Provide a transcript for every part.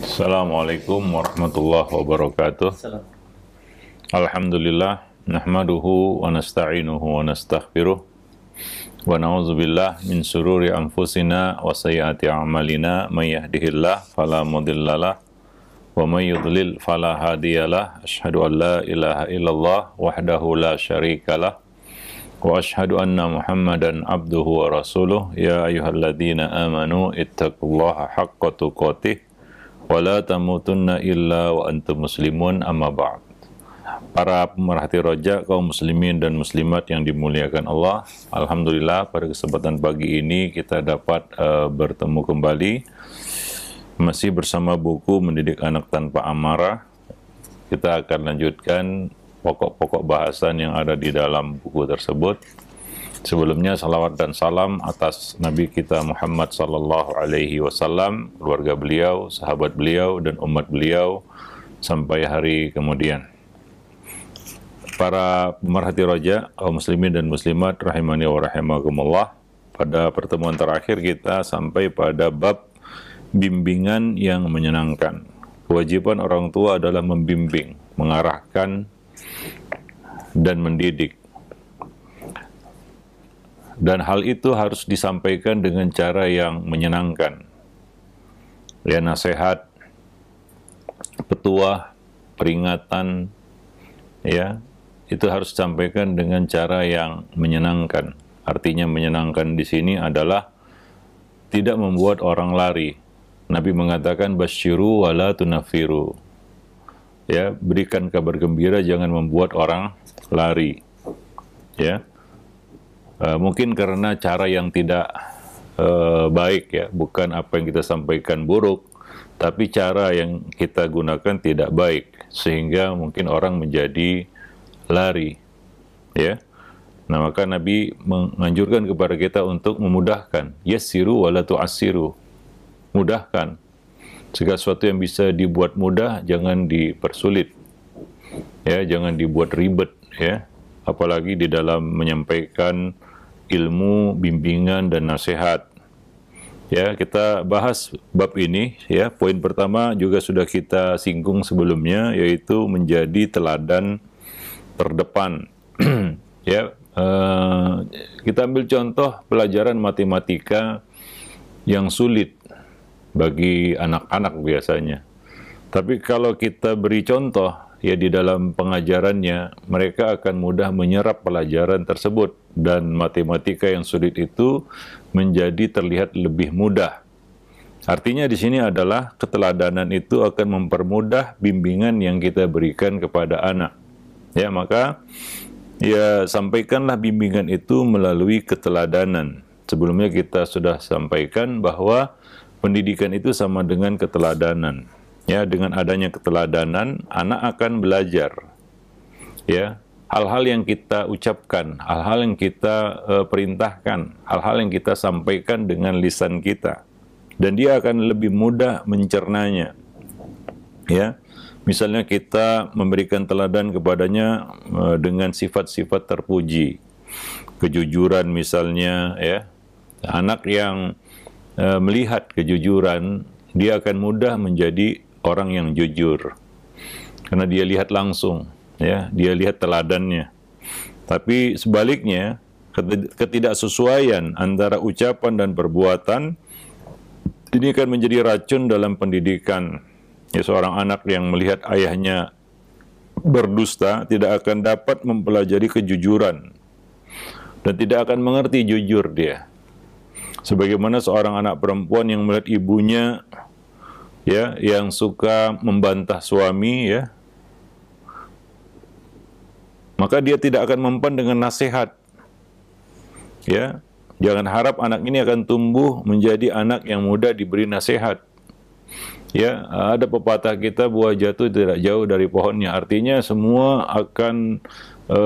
Assalamualaikum warahmatullahi wabarakatuh. Alhamdulillah nahmaduhu wa nasta'inuhu wa nastaghfiruh wa na'udzu billah min sururi anfusina wa sayyiati a'malina may yahdihillah fala mudhillalah wa may yudlil fala hadiyalah asyhadu an la ilaha illallah wahdahu la syarikalah wa ashhadu anna muhammadan abduhu wa rasuluh ya ayyuhalladzina amanu ittaqullaha haqqa tuqatih wala tamutunna illa wa antum muslimun amma ba'd. Para pemerhati roja, kaum muslimin dan muslimat yang dimuliakan Allah, Alhamdulillah pada kesempatan pagi ini kita dapat uh, bertemu kembali masih bersama buku Mendidik Anak Tanpa Amarah. Kita akan lanjutkan pokok-pokok bahasan yang ada di dalam buku tersebut. Sebelumnya salawat dan salam atas Nabi kita Muhammad sallallahu alaihi wasallam, keluarga beliau, sahabat beliau dan umat beliau sampai hari kemudian. Para pemerhati roja, kaum muslimin dan muslimat rahimani wa rahimakumullah, pada pertemuan terakhir kita sampai pada bab bimbingan yang menyenangkan. Kewajiban orang tua adalah membimbing, mengarahkan dan mendidik dan hal itu harus disampaikan dengan cara yang menyenangkan. Ya, nasihat, petuah, peringatan, ya, itu harus disampaikan dengan cara yang menyenangkan. Artinya menyenangkan di sini adalah tidak membuat orang lari. Nabi mengatakan basyiru wala tunafiru. Ya, berikan kabar gembira jangan membuat orang lari. Ya. Eh, mungkin karena cara yang tidak uh, baik ya, bukan apa yang kita sampaikan buruk, tapi cara yang kita gunakan tidak baik sehingga mungkin orang menjadi lari, ya. Nah, maka Nabi menganjurkan kepada kita untuk memudahkan. Yassiru la tu'assiru. Mudahkan. Segala sesuatu yang bisa dibuat mudah, jangan dipersulit. Ya, jangan dibuat ribet, ya. Apalagi di dalam menyampaikan ilmu, bimbingan dan nasihat. Ya, kita bahas bab ini ya. Poin pertama juga sudah kita singgung sebelumnya yaitu menjadi teladan terdepan. ya, eh, kita ambil contoh pelajaran matematika yang sulit bagi anak-anak biasanya. Tapi kalau kita beri contoh ya di dalam pengajarannya, mereka akan mudah menyerap pelajaran tersebut dan matematika yang sulit itu menjadi terlihat lebih mudah. Artinya di sini adalah keteladanan itu akan mempermudah bimbingan yang kita berikan kepada anak. Ya, maka ya sampaikanlah bimbingan itu melalui keteladanan. Sebelumnya kita sudah sampaikan bahwa pendidikan itu sama dengan keteladanan ya dengan adanya keteladanan anak akan belajar ya hal-hal yang kita ucapkan, hal-hal yang kita uh, perintahkan, hal-hal yang kita sampaikan dengan lisan kita. Dan dia akan lebih mudah mencernanya. Ya. Misalnya kita memberikan teladan kepadanya uh, dengan sifat-sifat terpuji. Kejujuran misalnya ya. Anak yang uh, melihat kejujuran, dia akan mudah menjadi orang yang jujur. Karena dia lihat langsung, ya, dia lihat teladannya. Tapi sebaliknya, ketidaksesuaian antara ucapan dan perbuatan ini akan menjadi racun dalam pendidikan. Ya, seorang anak yang melihat ayahnya berdusta tidak akan dapat mempelajari kejujuran dan tidak akan mengerti jujur dia. Sebagaimana seorang anak perempuan yang melihat ibunya ya yang suka membantah suami ya maka dia tidak akan mempan dengan nasihat ya jangan harap anak ini akan tumbuh menjadi anak yang mudah diberi nasihat ya ada pepatah kita buah jatuh tidak jauh dari pohonnya artinya semua akan e,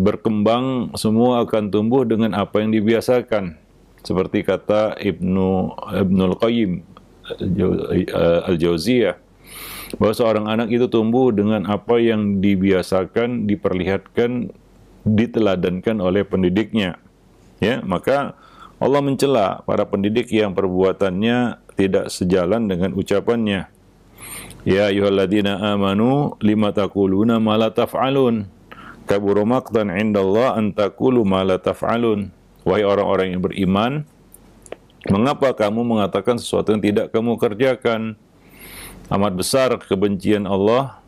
berkembang semua akan tumbuh dengan apa yang dibiasakan seperti kata Ibnu Ibnul Qayyim Eh, Al-Jauziyah bahwa seorang anak itu tumbuh dengan apa yang dibiasakan, diperlihatkan, diteladankan oleh pendidiknya. Ya, maka Allah mencela para pendidik yang perbuatannya tidak sejalan dengan ucapannya. Ya ayyuhalladzina amanu lima taquluna ma la taf'alun. Kaburu maqtan 'indallah an taqulu ma la taf'alun. Wahai orang-orang yang beriman, Mengapa kamu mengatakan sesuatu yang tidak kamu kerjakan? Amat besar kebencian Allah.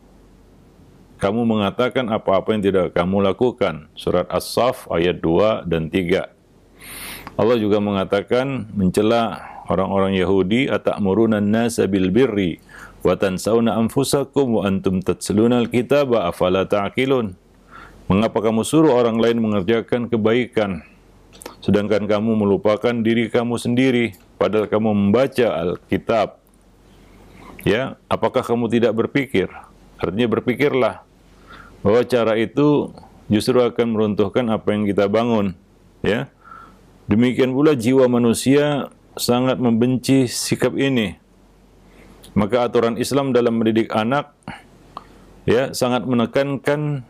Kamu mengatakan apa-apa yang tidak kamu lakukan. Surat As-Saf ayat 2 dan 3. Allah juga mengatakan mencela orang-orang Yahudi atamuruna nasa bil birri wa tansawna anfusakum wa antum tatsluna alkitaba afala ta'qilun Mengapa kamu suruh orang lain mengerjakan kebaikan sedangkan kamu melupakan diri kamu sendiri padahal kamu membaca Alkitab. Ya, apakah kamu tidak berpikir? Artinya berpikirlah bahwa cara itu justru akan meruntuhkan apa yang kita bangun, ya. Demikian pula jiwa manusia sangat membenci sikap ini. Maka aturan Islam dalam mendidik anak ya sangat menekankan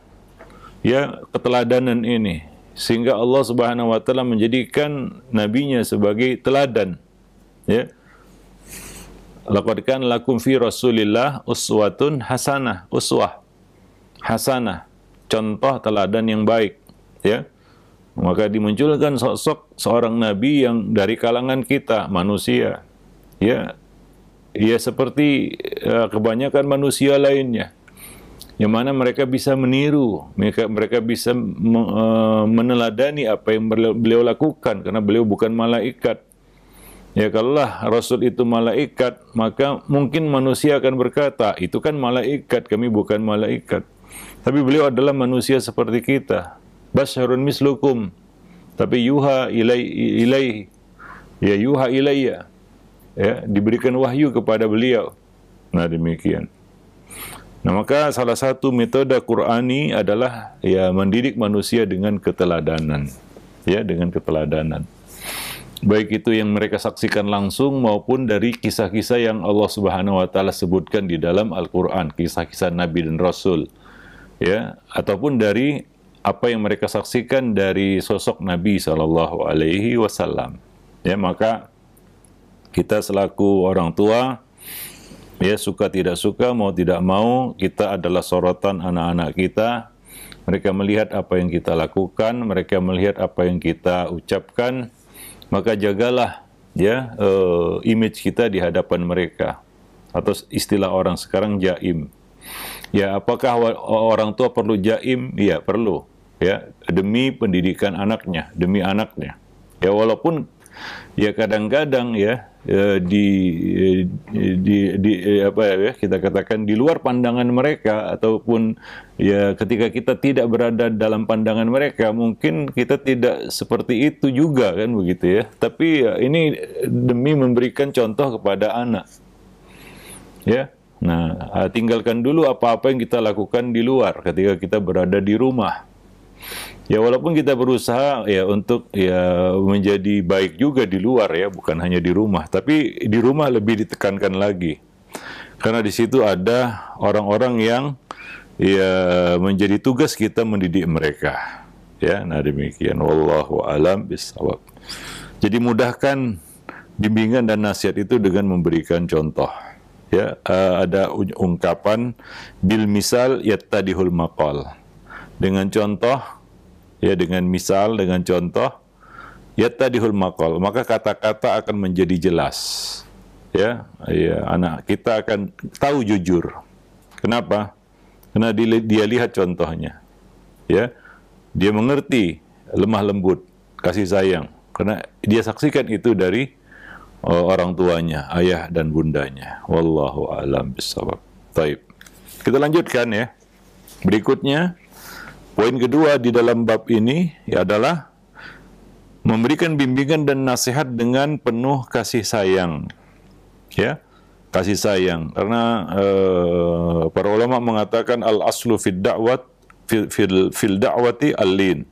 ya keteladanan ini, sehingga Allah Subhanahu wa taala menjadikan nabinya sebagai teladan ya laqadkan lakum fi rasulillah uswatun hasanah uswah hasanah contoh teladan yang baik ya maka dimunculkan sosok seorang nabi yang dari kalangan kita manusia ya ya seperti uh, kebanyakan manusia lainnya yang mana mereka bisa meniru, mereka mereka bisa e, meneladani apa yang beliau lakukan karena beliau bukan malaikat. Ya kalaulah rasul itu malaikat, maka mungkin manusia akan berkata, itu kan malaikat, kami bukan malaikat. Tapi beliau adalah manusia seperti kita. harun mislukum. Tapi yuha ilai, ilai ya yuha ilayya. Ya, diberikan wahyu kepada beliau. Nah demikian. Nah, maka salah satu metode Qur'ani adalah ya mendidik manusia dengan keteladanan. Ya, dengan keteladanan. Baik itu yang mereka saksikan langsung maupun dari kisah-kisah yang Allah Subhanahu wa taala sebutkan di dalam Al-Qur'an, kisah-kisah nabi dan rasul. Ya, ataupun dari apa yang mereka saksikan dari sosok Nabi Shallallahu alaihi wasallam. Ya, maka kita selaku orang tua Ya, suka tidak suka, mau tidak mau, kita adalah sorotan anak-anak kita. Mereka melihat apa yang kita lakukan, mereka melihat apa yang kita ucapkan. Maka jagalah ya uh, image kita di hadapan mereka atau istilah orang sekarang jaim. Ya, apakah orang tua perlu jaim? Iya, perlu. Ya, demi pendidikan anaknya, demi anaknya. Ya, walaupun ya kadang-kadang ya Eh, eh, di, di, di eh, apa ya kita katakan di luar pandangan mereka ataupun ya ketika kita tidak berada dalam pandangan mereka mungkin kita tidak seperti itu juga kan begitu ya tapi ya, ini demi memberikan contoh kepada anak ya nah tinggalkan dulu apa-apa yang kita lakukan di luar ketika kita berada di rumah Ya walaupun kita berusaha ya untuk ya menjadi baik juga di luar ya, bukan hanya di rumah, tapi di rumah lebih ditekankan lagi. Karena di situ ada orang-orang yang ya menjadi tugas kita mendidik mereka. Ya, nah demikian wallahu alam bisawab. Jadi mudahkan bimbingan dan nasihat itu dengan memberikan contoh. Ya, eh, ada ungkapan bil misal yattadihul maqal. Dengan contoh ya dengan misal dengan contoh ya tadi hulmakol maka kata-kata akan menjadi jelas ya ya anak kita akan tahu jujur kenapa karena dia, lihat contohnya ya dia mengerti lemah lembut kasih sayang karena dia saksikan itu dari e, orang tuanya ayah dan bundanya wallahu alam bishawab. taib kita lanjutkan ya berikutnya Poin kedua di dalam bab ini ya adalah memberikan bimbingan dan nasihat dengan penuh kasih sayang. Ya, kasih sayang. Karena eh, para ulama mengatakan al aslu fid da'wat fil, fil, fil da'wati al-lin.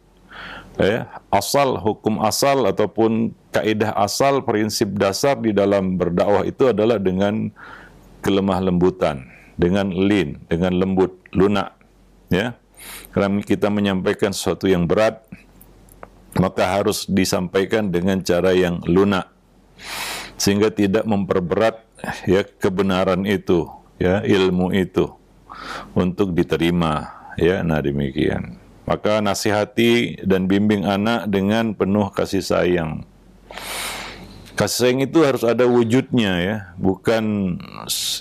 Ya, asal hukum asal ataupun kaidah asal prinsip dasar di dalam berdakwah itu adalah dengan kelemah lembutan, dengan lin, dengan lembut, lunak, ya kalau kita menyampaikan sesuatu yang berat, maka harus disampaikan dengan cara yang lunak sehingga tidak memperberat ya kebenaran itu ya ilmu itu untuk diterima ya nah demikian maka nasihati dan bimbing anak dengan penuh kasih sayang Kasih sayang itu harus ada wujudnya ya, bukan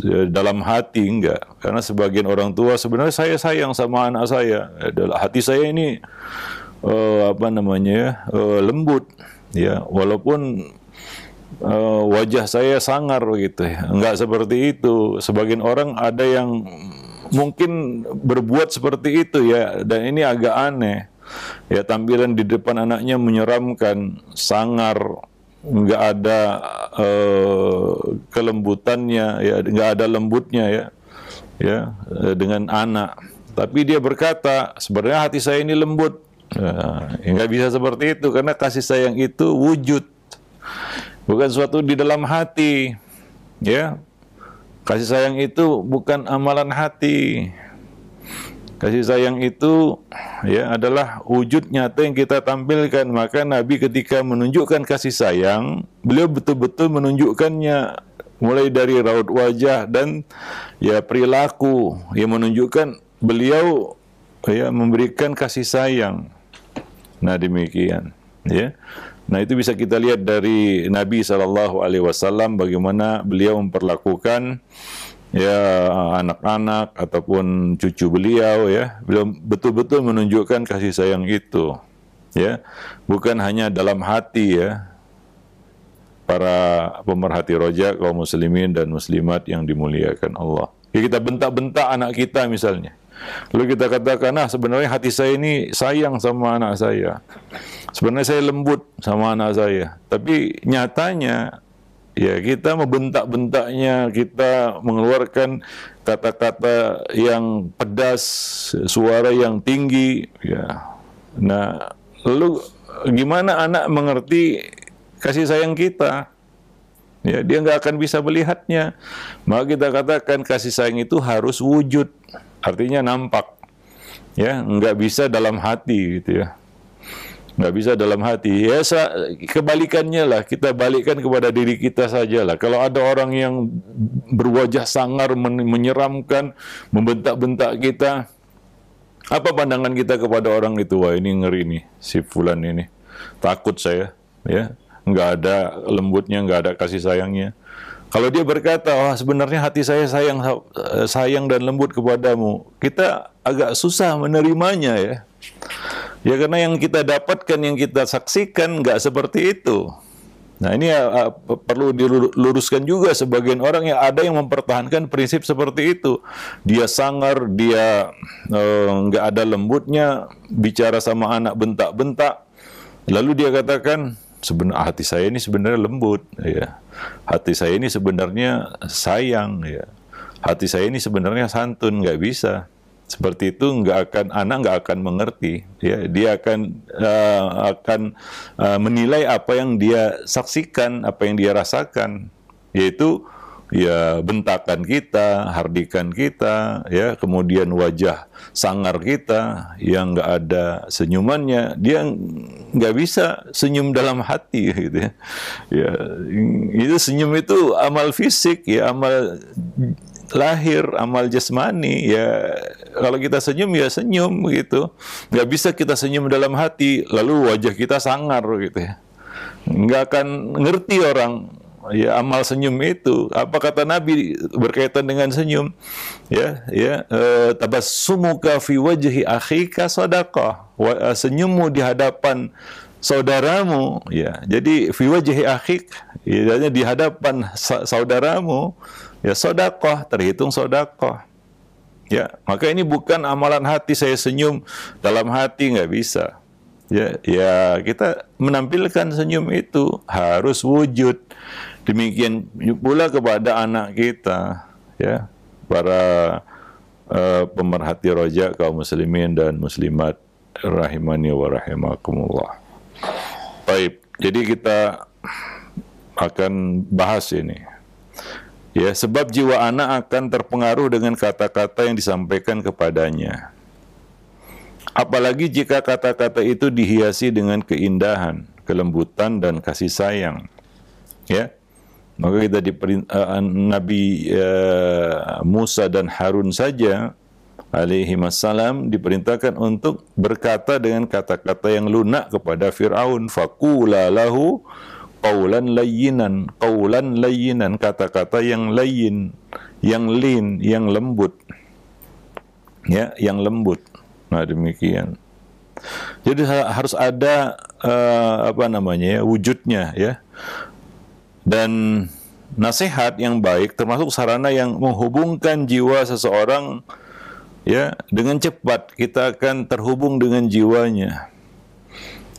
eh, dalam hati enggak. Karena sebagian orang tua sebenarnya saya sayang sama anak saya, adalah hati saya ini uh, apa namanya uh, lembut ya, walaupun uh, wajah saya sangar gitu ya. Enggak seperti itu. Sebagian orang ada yang mungkin berbuat seperti itu ya dan ini agak aneh. Ya tampilan di depan anaknya menyeramkan, sangar, nggak ada uh, kelembutannya ya nggak ada lembutnya ya ya eh, dengan anak tapi dia berkata sebenarnya hati saya ini lembut nah, ya, nggak bisa seperti itu karena kasih sayang itu wujud bukan suatu di dalam hati ya kasih sayang itu bukan amalan hati Kasih sayang itu ya adalah wujud nyata yang kita tampilkan. Maka Nabi ketika menunjukkan kasih sayang, beliau betul-betul menunjukkannya mulai dari raut wajah dan ya perilaku yang menunjukkan beliau ya memberikan kasih sayang. Nah demikian ya. Nah itu bisa kita lihat dari Nabi saw bagaimana beliau memperlakukan ya anak-anak ataupun cucu beliau ya beliau betul-betul menunjukkan kasih sayang itu ya bukan hanya dalam hati ya para pemerhati rojak kaum muslimin dan muslimat yang dimuliakan Allah ya, kita bentak-bentak anak kita misalnya lalu kita katakan nah sebenarnya hati saya ini sayang sama anak saya sebenarnya saya lembut sama anak saya tapi nyatanya Ya, kita membentak-bentaknya, kita mengeluarkan kata-kata yang pedas, suara yang tinggi, ya. Nah, lalu gimana anak mengerti kasih sayang kita? Ya, dia nggak akan bisa melihatnya. Maka kita katakan kasih sayang itu harus wujud, artinya nampak. Ya, nggak bisa dalam hati gitu ya nggak bisa dalam hati. Ya kebalikannya lah kita balikkan kepada diri kita saja lah Kalau ada orang yang berwajah sangar menyeramkan, membentak-bentak kita, apa pandangan kita kepada orang itu? Wah ini ngeri nih si fulan ini. Takut saya, ya. Nggak ada lembutnya, nggak ada kasih sayangnya. Kalau dia berkata, wah oh, sebenarnya hati saya sayang eh, sayang dan lembut kepadamu, kita agak susah menerimanya ya. Ya karena yang kita dapatkan, yang kita saksikan nggak seperti itu. Nah ini ya, perlu diluruskan juga sebagian orang yang ada yang mempertahankan prinsip seperti itu. Dia sangar, dia eh, nggak eh, ada lembutnya, bicara sama anak bentak-bentak. Lalu dia katakan, sebenarnya ah, hati saya ini sebenarnya lembut, ya. Hati saya ini sebenarnya sayang, ya. Hati saya ini sebenarnya santun, nggak bisa seperti itu nggak akan anak nggak akan mengerti ya dia akan uh, akan uh, menilai apa yang dia saksikan apa yang dia rasakan yaitu ya bentakan kita hardikan kita ya kemudian wajah sangar kita yang nggak ada senyumannya dia nggak bisa senyum dalam hati gitu ya. ya itu senyum itu amal fisik ya amal lahir amal jasmani ya kalau kita senyum ya senyum gitu. Nggak bisa kita senyum dalam hati, lalu wajah kita sangar gitu ya. Nggak akan ngerti orang ya amal senyum itu apa kata Nabi berkaitan dengan senyum ya ya e, eh, sumuka fi wajhi akhika sadaqah eh, senyummu di hadapan saudaramu ya jadi fi wajhi akhik ya di hadapan saudaramu ya sedekah terhitung sedekah Ya, maka ini bukan amalan hati saya senyum dalam hati nggak bisa. Ya, ya kita menampilkan senyum itu harus wujud. Demikian pula kepada anak kita, ya, para uh, pemerhati roja kaum muslimin dan muslimat rahimani wa rahimakumullah. Baik, jadi kita akan bahas ini. Ya, sebab jiwa anak akan terpengaruh dengan kata-kata yang disampaikan kepadanya. Apalagi jika kata-kata itu dihiasi dengan keindahan, kelembutan dan kasih sayang. Ya. Maka kita di uh, eh, Nabi uh, Musa dan Harun saja alaihi wassalam diperintahkan untuk berkata dengan kata-kata yang lunak kepada Firaun faqula lahu Qawlan layyinan, qawlan layyinan, kata-kata yang layyin, yang lain, yang lembut. Ya, yang lembut. Nah, demikian. Jadi harus ada uh, apa namanya ya, wujudnya ya. Dan nasihat yang baik termasuk sarana yang menghubungkan jiwa seseorang ya dengan cepat kita akan terhubung dengan jiwanya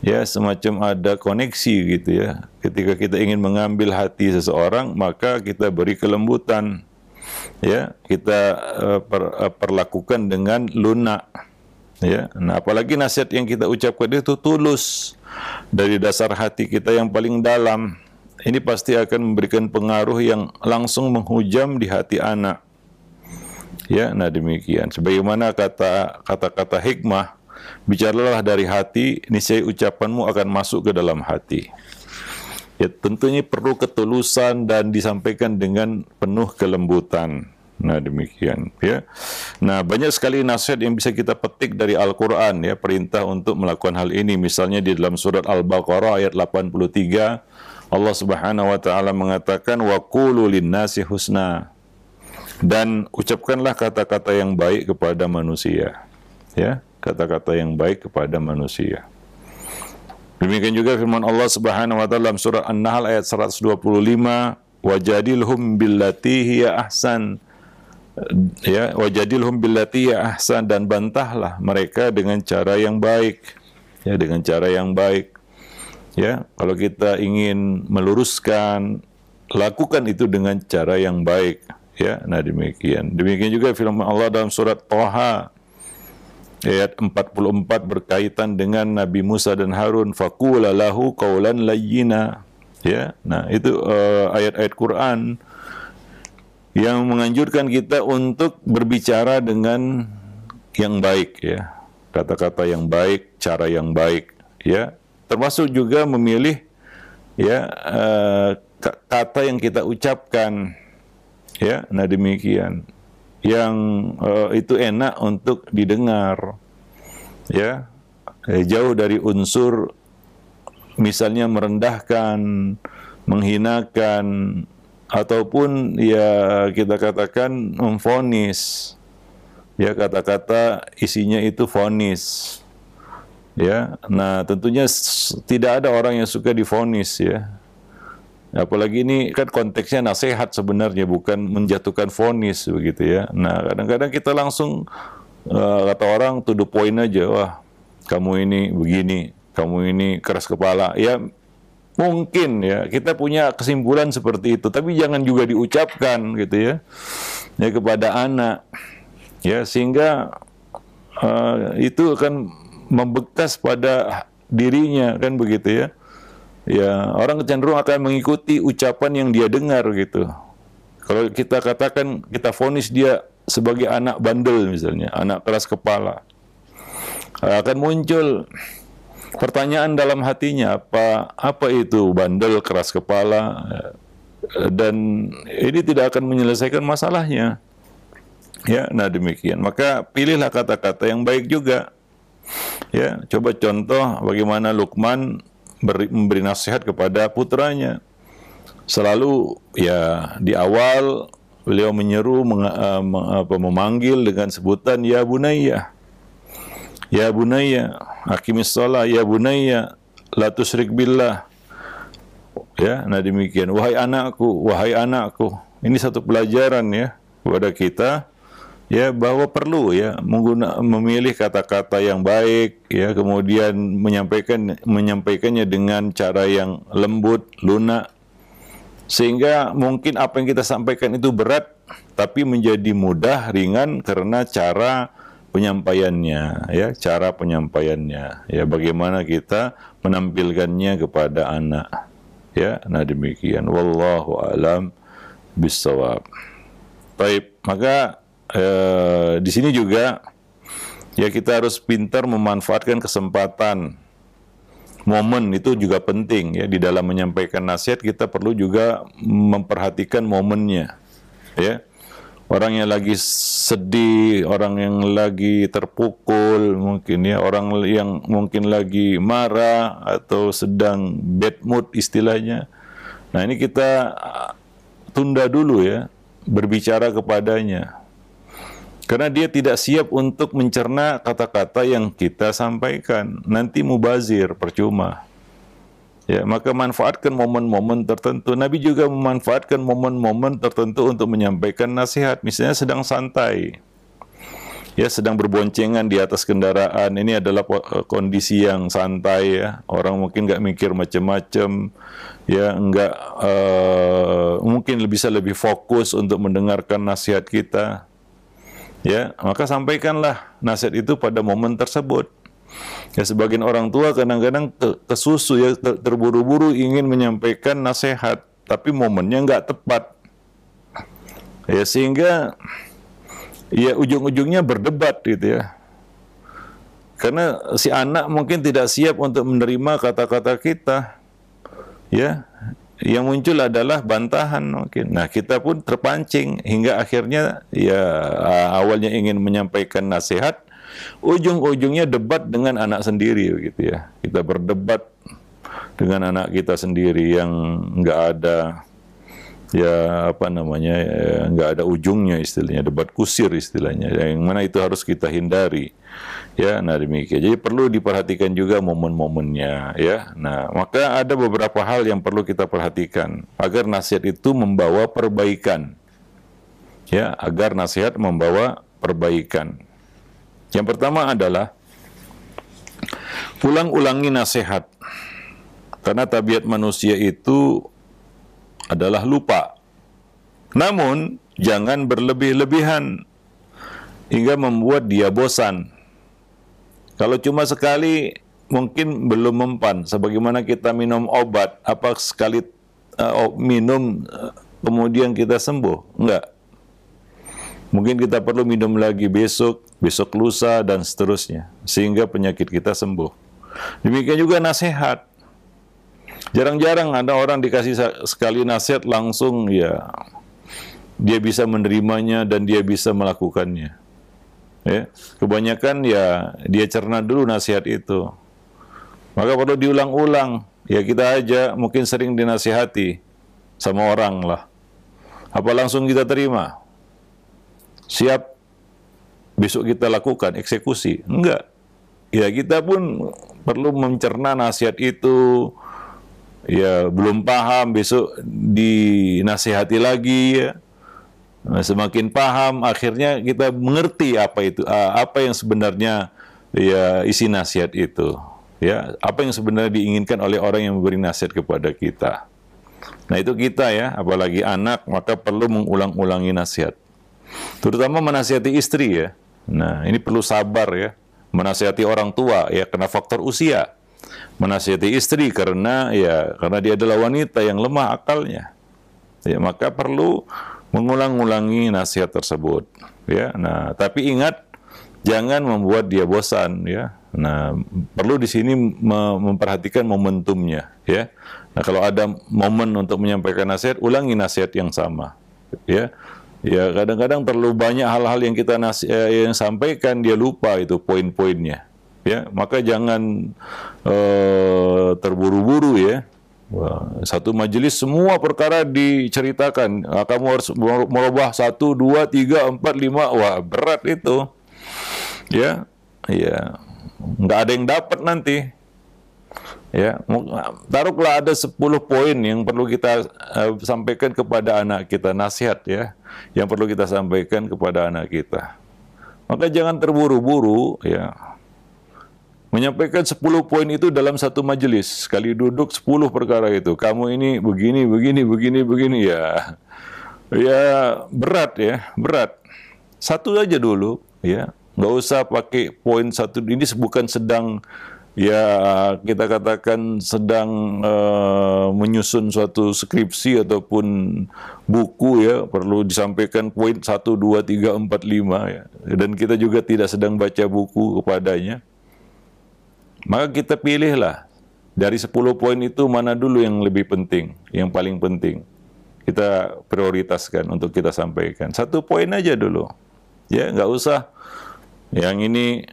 ya semacam ada koneksi gitu ya. Ketika kita ingin mengambil hati seseorang, maka kita beri kelembutan. Ya, kita uh, per, uh, perlakukan dengan lunak. Ya, nah apalagi nasihat yang kita ucapkan itu tulus dari dasar hati kita yang paling dalam. Ini pasti akan memberikan pengaruh yang langsung menghujam di hati anak. Ya, nah demikian. Sebagaimana kata kata-kata hikmah Bicaralah dari hati, niscaya ucapanmu akan masuk ke dalam hati. Ya, tentunya perlu ketulusan dan disampaikan dengan penuh kelembutan. Nah demikian ya. Nah banyak sekali nasihat yang bisa kita petik dari Al-Quran ya perintah untuk melakukan hal ini. Misalnya di dalam surat Al-Baqarah ayat 83 Allah Subhanahu wa taala mengatakan wa qulu husna dan ucapkanlah kata-kata yang baik kepada manusia. Ya kata-kata yang baik kepada manusia. Demikian juga firman Allah Subhanahu wa taala dalam surah An-Nahl ayat 125, "Wajadilhum billati hiya ahsan." Ya, wajadilhum billati hiya ahsan dan bantahlah mereka dengan cara yang baik. Ya, dengan cara yang baik. Ya, kalau kita ingin meluruskan, lakukan itu dengan cara yang baik. Ya, nah demikian. Demikian juga firman Allah dalam surat Toha ayat 44 berkaitan dengan Nabi Musa dan Harun faqula lahu qawlan layyina ya nah itu eh, ayat-ayat Quran yang menganjurkan kita untuk berbicara dengan yang baik ya kata-kata yang baik cara yang baik ya termasuk juga memilih ya uh, kata yang kita ucapkan ya nah demikian yang uh, itu enak untuk didengar. Ya. Eh, jauh dari unsur misalnya merendahkan, menghinakan ataupun ya kita katakan memfonis. Ya kata-kata isinya itu fonis. Ya. Nah, tentunya tidak ada orang yang suka difonis ya. Apalagi ini kan konteksnya nasihat sebenarnya bukan menjatuhkan vonis begitu ya. Nah kadang-kadang kita langsung uh, kata orang to the point aja, wah kamu ini begini, kamu ini keras kepala. Ya mungkin ya kita punya kesimpulan seperti itu, tapi jangan juga diucapkan gitu ya, ya kepada anak ya sehingga uh, itu akan membekas pada dirinya kan begitu ya. Ya, orang cenderung akan mengikuti ucapan yang dia dengar gitu. Kalau kita katakan kita vonis dia sebagai anak bandel misalnya, anak keras kepala. Akan muncul pertanyaan dalam hatinya apa apa itu bandel keras kepala dan ini tidak akan menyelesaikan masalahnya. Ya, nah demikian. Maka pilihlah kata-kata yang baik juga. Ya, coba contoh bagaimana Lukman beri, memberi nasihat kepada putranya. Selalu ya di awal beliau menyeru meng, uh, meng, apa, memanggil dengan sebutan ya bunayya. Ya bunayya, akimis salat ya bunayya, la tusyrik billah. Ya, nah demikian. Wahai anakku, wahai anakku. Ini satu pelajaran ya kepada kita. ya bahwa perlu ya mengguna, memilih kata-kata yang baik ya kemudian menyampaikan menyampaikannya dengan cara yang lembut lunak sehingga mungkin apa yang kita sampaikan itu berat tapi menjadi mudah ringan karena cara penyampaiannya ya cara penyampaiannya ya bagaimana kita menampilkannya kepada anak ya nah demikian wallahu alam bisawab baik maka Eh, di sini juga ya kita harus pintar memanfaatkan kesempatan momen itu juga penting ya di dalam menyampaikan nasihat kita perlu juga memperhatikan momennya ya orang yang lagi sedih orang yang lagi terpukul mungkin ya orang yang mungkin lagi marah atau sedang bad mood istilahnya nah ini kita tunda dulu ya berbicara kepadanya karena dia tidak siap untuk mencerna kata-kata yang kita sampaikan. Nanti mubazir, percuma. Ya, maka manfaatkan momen-momen tertentu. Nabi juga memanfaatkan momen-momen tertentu untuk menyampaikan nasihat. Misalnya sedang santai. Ya, sedang berboncengan di atas kendaraan. Ini adalah eh, kondisi yang santai ya. Orang mungkin nggak mikir macam-macam. Ya, nggak uh, mungkin bisa lebih fokus untuk mendengarkan nasihat kita ya maka sampaikanlah nasihat itu pada momen tersebut ya sebagian orang tua kadang-kadang kesusu ya terburu-buru ingin menyampaikan nasihat tapi momennya nggak tepat ya sehingga ya ujung-ujungnya berdebat gitu ya karena si anak mungkin tidak siap untuk menerima kata-kata kita ya yang muncul adalah bantahan mungkin. Nah, kita pun terpancing hingga akhirnya ya awalnya ingin menyampaikan nasihat, ujung-ujungnya debat dengan anak sendiri gitu ya. Kita berdebat dengan anak kita sendiri yang nggak ada ya apa namanya ya, nggak ya, ada ujungnya istilahnya debat kusir istilahnya yang mana itu harus kita hindari Ya, nah demikian. Jadi perlu diperhatikan juga momen-momennya ya. Nah, maka ada beberapa hal yang perlu kita perhatikan agar nasihat itu membawa perbaikan. Ya, agar nasihat membawa perbaikan. Yang pertama adalah ulang-ulangi nasihat. Karena tabiat manusia itu adalah lupa. Namun, jangan berlebih-lebihan hingga membuat dia bosan kalau cuma sekali mungkin belum mempan. Sebagaimana kita minum obat, apa sekali uh, minum eh, kemudian kita sembuh? Enggak. Mungkin kita perlu minum lagi besok, besok lusa, dan seterusnya. Sehingga penyakit kita sembuh. Demikian juga nasihat. Jarang-jarang ada orang dikasih sekali nasihat langsung ya dia bisa menerimanya dan dia bisa melakukannya. Ya, kebanyakan ya dia cerna dulu nasihat itu. Maka perlu diulang-ulang. Ya kita aja mungkin sering dinasihati sama orang lah. Apa langsung kita terima? Siap besok kita lakukan eksekusi? Enggak. Ya kita pun perlu mencerna nasihat itu. Ya belum paham besok dinasihati lagi ya Nah, semakin paham, akhirnya kita mengerti apa itu, ah, apa yang sebenarnya ya isi nasihat itu, ya apa yang sebenarnya diinginkan oleh orang yang memberi nasihat kepada kita. Nah itu kita ya, apalagi anak, maka perlu mengulang-ulangi nasihat, terutama menasihati istri ya. Nah ini perlu sabar ya, menasihati orang tua ya karena faktor usia, menasihati istri karena ya karena dia adalah wanita yang lemah akalnya, ya maka perlu mengulang-ulangi nasihat tersebut ya nah tapi ingat jangan membuat dia bosan ya nah perlu di sini memperhatikan momentumnya ya nah kalau ada momen untuk menyampaikan nasihat ulangi nasihat yang sama ya ya kadang-kadang perlu banyak hal-hal yang kita nasi eh, yang sampaikan dia lupa itu poin-poinnya ya maka jangan eh, terburu-buru ya satu majelis semua perkara diceritakan. Ah, kamu harus merubah satu, dua, tiga, empat, lima. Wah berat itu. Ya, ya. Nggak ada yang dapat nanti. Ya, taruhlah ada 10 poin yang perlu kita uh, sampaikan kepada anak kita, nasihat ya, yang perlu kita sampaikan kepada anak kita. Maka jangan terburu-buru ya. Menyampaikan 10 poin itu dalam satu majelis. Sekali duduk 10 perkara itu. Kamu ini begini, begini, begini, begini. Ya, ya berat ya, berat. Satu aja dulu ya. Nggak usah pakai poin satu. Ini bukan sedang ya kita katakan sedang uh, menyusun suatu skripsi ataupun buku ya perlu disampaikan poin satu dua tiga empat lima ya dan kita juga tidak sedang baca buku kepadanya maka kita pilihlah dari 10 poin itu mana dulu yang lebih penting, yang paling penting. Kita prioritaskan untuk kita sampaikan. Satu poin aja dulu. Ya, nggak usah yang ini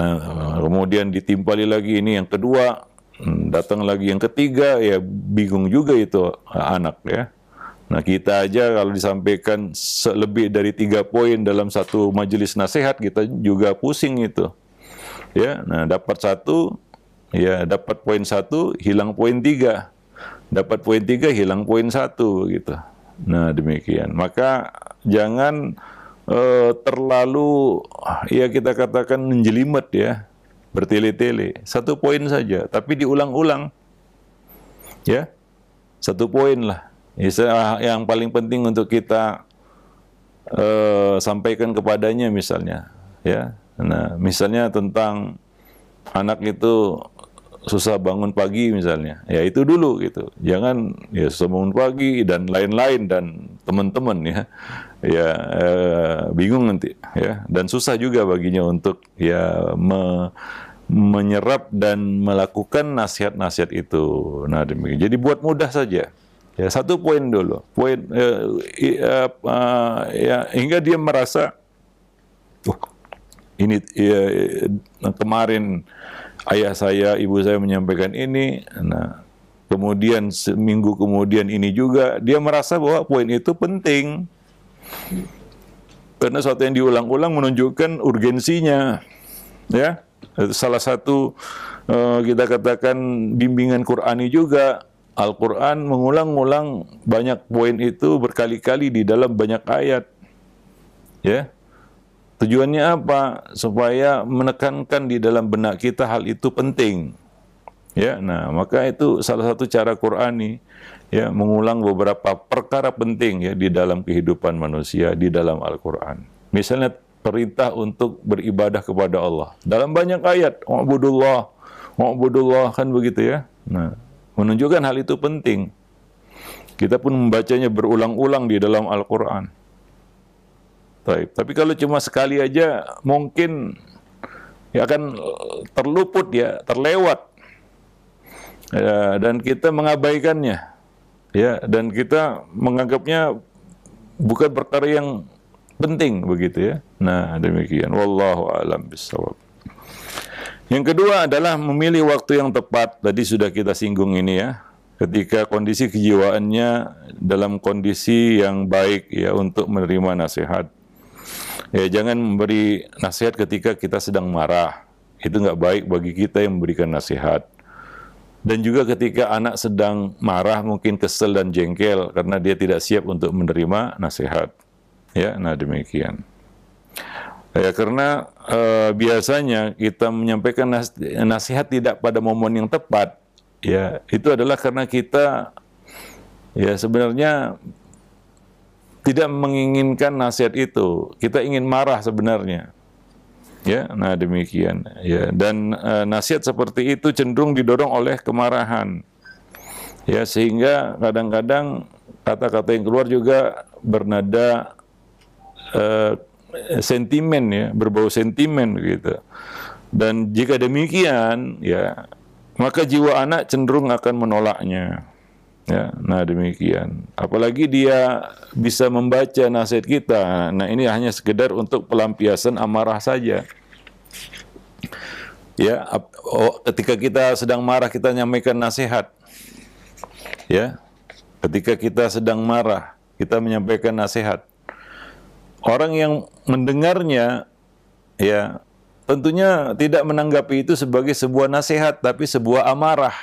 eh, kemudian ditimpali lagi ini yang kedua, hmm, datang lagi yang ketiga ya bingung juga itu anak ya. Nah kita aja kalau disampaikan lebih dari tiga poin dalam satu majelis nasihat kita juga pusing itu ya nah dapat satu ya dapat poin satu hilang poin tiga dapat poin tiga hilang poin satu gitu nah demikian maka jangan eh, terlalu ya kita katakan menjelimet ya bertele-tele satu poin saja tapi diulang-ulang ya satu poin lah ya, ah, yang paling penting untuk kita eh, sampaikan kepadanya misalnya ya Nah, misalnya tentang anak itu susah bangun pagi misalnya, ya itu dulu gitu. Jangan ya susah bangun pagi dan lain-lain dan teman-teman ya, ya eh, bingung nanti ya dan susah juga baginya untuk ya me, menyerap dan melakukan nasihat-nasihat itu. Nah demikian. Jadi buat mudah saja. Ya satu poin dulu. Poin eh, eh, eh, ya hingga dia merasa, ini ya, kemarin ayah saya, ibu saya menyampaikan ini. Nah, kemudian seminggu kemudian ini juga dia merasa bahwa poin itu penting. Karena sesuatu yang diulang-ulang menunjukkan urgensinya. Ya, salah satu eh, kita katakan bimbingan Qurani juga Al-Quran mengulang-ulang banyak poin itu berkali-kali di dalam banyak ayat. Ya, Tujuannya apa? Supaya menekankan di dalam benak kita hal itu penting. Ya, nah maka itu salah satu cara Qurani ya mengulang beberapa perkara penting ya di dalam kehidupan manusia di dalam Al-Qur'an. Misalnya perintah untuk beribadah kepada Allah. Dalam banyak ayat, "Ubudullah, ubudullah" kan begitu ya. Nah, menunjukkan hal itu penting. Kita pun membacanya berulang-ulang di dalam Al-Qur'an. Baik. Tapi kalau cuma sekali aja mungkin ya akan terluput ya, terlewat. Ya, dan kita mengabaikannya. Ya, dan kita menganggapnya bukan perkara yang penting begitu ya. Nah, demikian. Wallahu alam bisawab. Yang kedua adalah memilih waktu yang tepat. Tadi sudah kita singgung ini ya. Ketika kondisi kejiwaannya dalam kondisi yang baik ya untuk menerima nasihat. Ya jangan memberi nasihat ketika kita sedang marah. Itu nggak baik bagi kita yang memberikan nasihat. Dan juga ketika anak sedang marah, mungkin kesel dan jengkel karena dia tidak siap untuk menerima nasihat. Ya, nah demikian. Ya, karena e, biasanya kita menyampaikan nas nasihat tidak pada momen yang tepat, ya itu adalah karena kita ya sebenarnya tidak menginginkan nasihat itu. Kita ingin marah sebenarnya. Ya, nah demikian. Ya, dan e, nasihat seperti itu cenderung didorong oleh kemarahan. Ya, sehingga kadang-kadang kata-kata yang keluar juga bernada e, sentimen ya, berbau sentimen gitu. Dan jika demikian, ya, maka jiwa anak cenderung akan menolaknya. Ya, nah demikian. Apalagi dia bisa membaca nasihat kita. Nah ini hanya sekedar untuk pelampiasan amarah saja. Ya, oh, ketika kita sedang marah kita menyampaikan nasihat. Ya, ketika kita sedang marah kita menyampaikan nasihat. Orang yang mendengarnya ya tentunya tidak menanggapi itu sebagai sebuah nasihat tapi sebuah amarah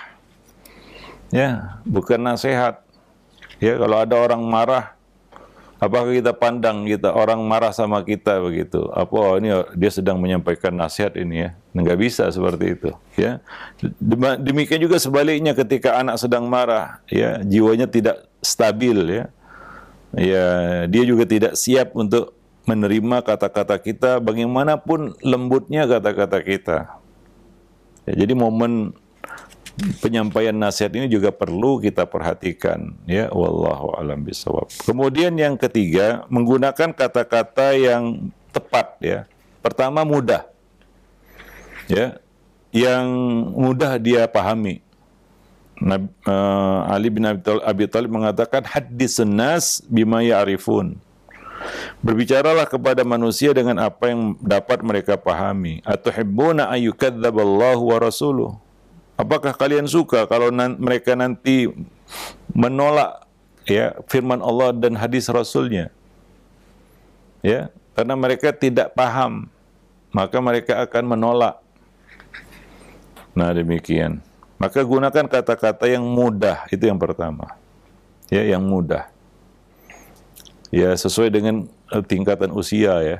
Ya, bukan nasihat. Ya, kalau ada orang marah, apakah kita pandang kita orang marah sama kita begitu? Apa oh, ini dia sedang menyampaikan nasihat ini ya? Nggak bisa seperti itu. Ya, demikian juga sebaliknya ketika anak sedang marah, ya jiwanya tidak stabil ya. Ya, dia juga tidak siap untuk menerima kata-kata kita, bagaimanapun lembutnya kata-kata kita. Ya, jadi momen penyampaian nasihat ini juga perlu kita perhatikan ya wallahu alam bisawab. Kemudian yang ketiga menggunakan kata-kata yang tepat ya. Pertama mudah. Ya. Yang mudah dia pahami. Nabi, uh, eh, Ali bin Abi Talib, Tal mengatakan hadis nas bima ya'rifun. Berbicaralah kepada manusia dengan apa yang dapat mereka pahami. Atuhibbuna ayyukadzaballahu wa Apakah kalian suka kalau nan mereka nanti menolak ya firman Allah dan hadis Rasulnya? Ya, karena mereka tidak paham, maka mereka akan menolak. Nah, demikian. Maka gunakan kata-kata yang mudah, itu yang pertama. Ya, yang mudah. Ya, sesuai dengan eh, tingkatan usia ya.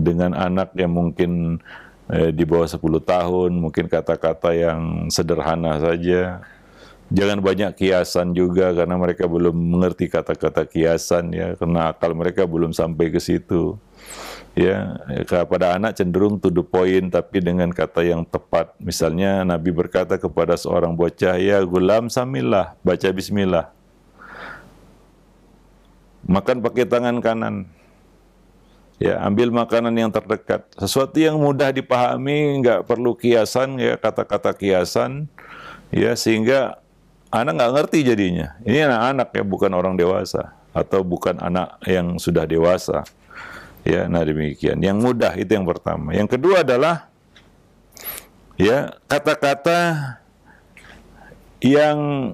Dengan anak yang mungkin eh, di bawah 10 tahun, mungkin kata-kata yang sederhana saja. Jangan banyak kiasan juga karena mereka belum mengerti kata-kata kiasan ya, karena akal mereka belum sampai ke situ. Ya, kepada anak cenderung to the point tapi dengan kata yang tepat. Misalnya Nabi berkata kepada seorang bocah, "Ya gulam samillah, baca bismillah." Makan pakai tangan kanan. Ya, ambil makanan yang terdekat. Sesuatu yang mudah dipahami, nggak perlu kiasan, ya kata-kata kiasan, ya sehingga anak nggak ngerti jadinya. Ini anak-anak ya, bukan orang dewasa atau bukan anak yang sudah dewasa. Ya, nah demikian. Yang mudah itu yang pertama. Yang kedua adalah ya kata-kata yang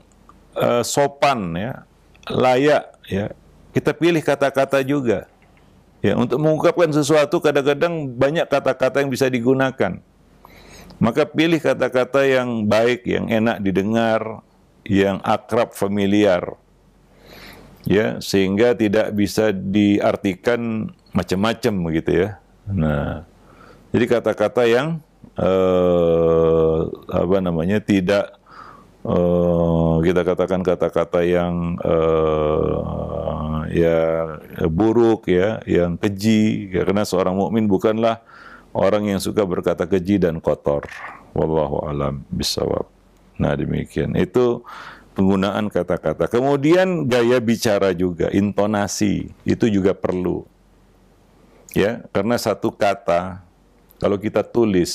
uh, sopan ya, layak ya. Kita pilih kata-kata juga Ya, untuk mengungkapkan sesuatu kadang-kadang banyak kata-kata yang bisa digunakan. Maka pilih kata-kata yang baik, yang enak didengar, yang akrab familiar. Ya, sehingga tidak bisa diartikan macam-macam begitu ya. Nah, jadi kata-kata yang eh, apa namanya tidak Eh, kita katakan kata-kata yang uh, ya buruk ya, yang keji ya, karena seorang mukmin bukanlah orang yang suka berkata keji dan kotor. Wallahu alam bisawab. Nah, demikian. Itu penggunaan kata-kata. Kemudian gaya bicara juga, intonasi itu juga perlu. Ya, karena satu kata kalau kita tulis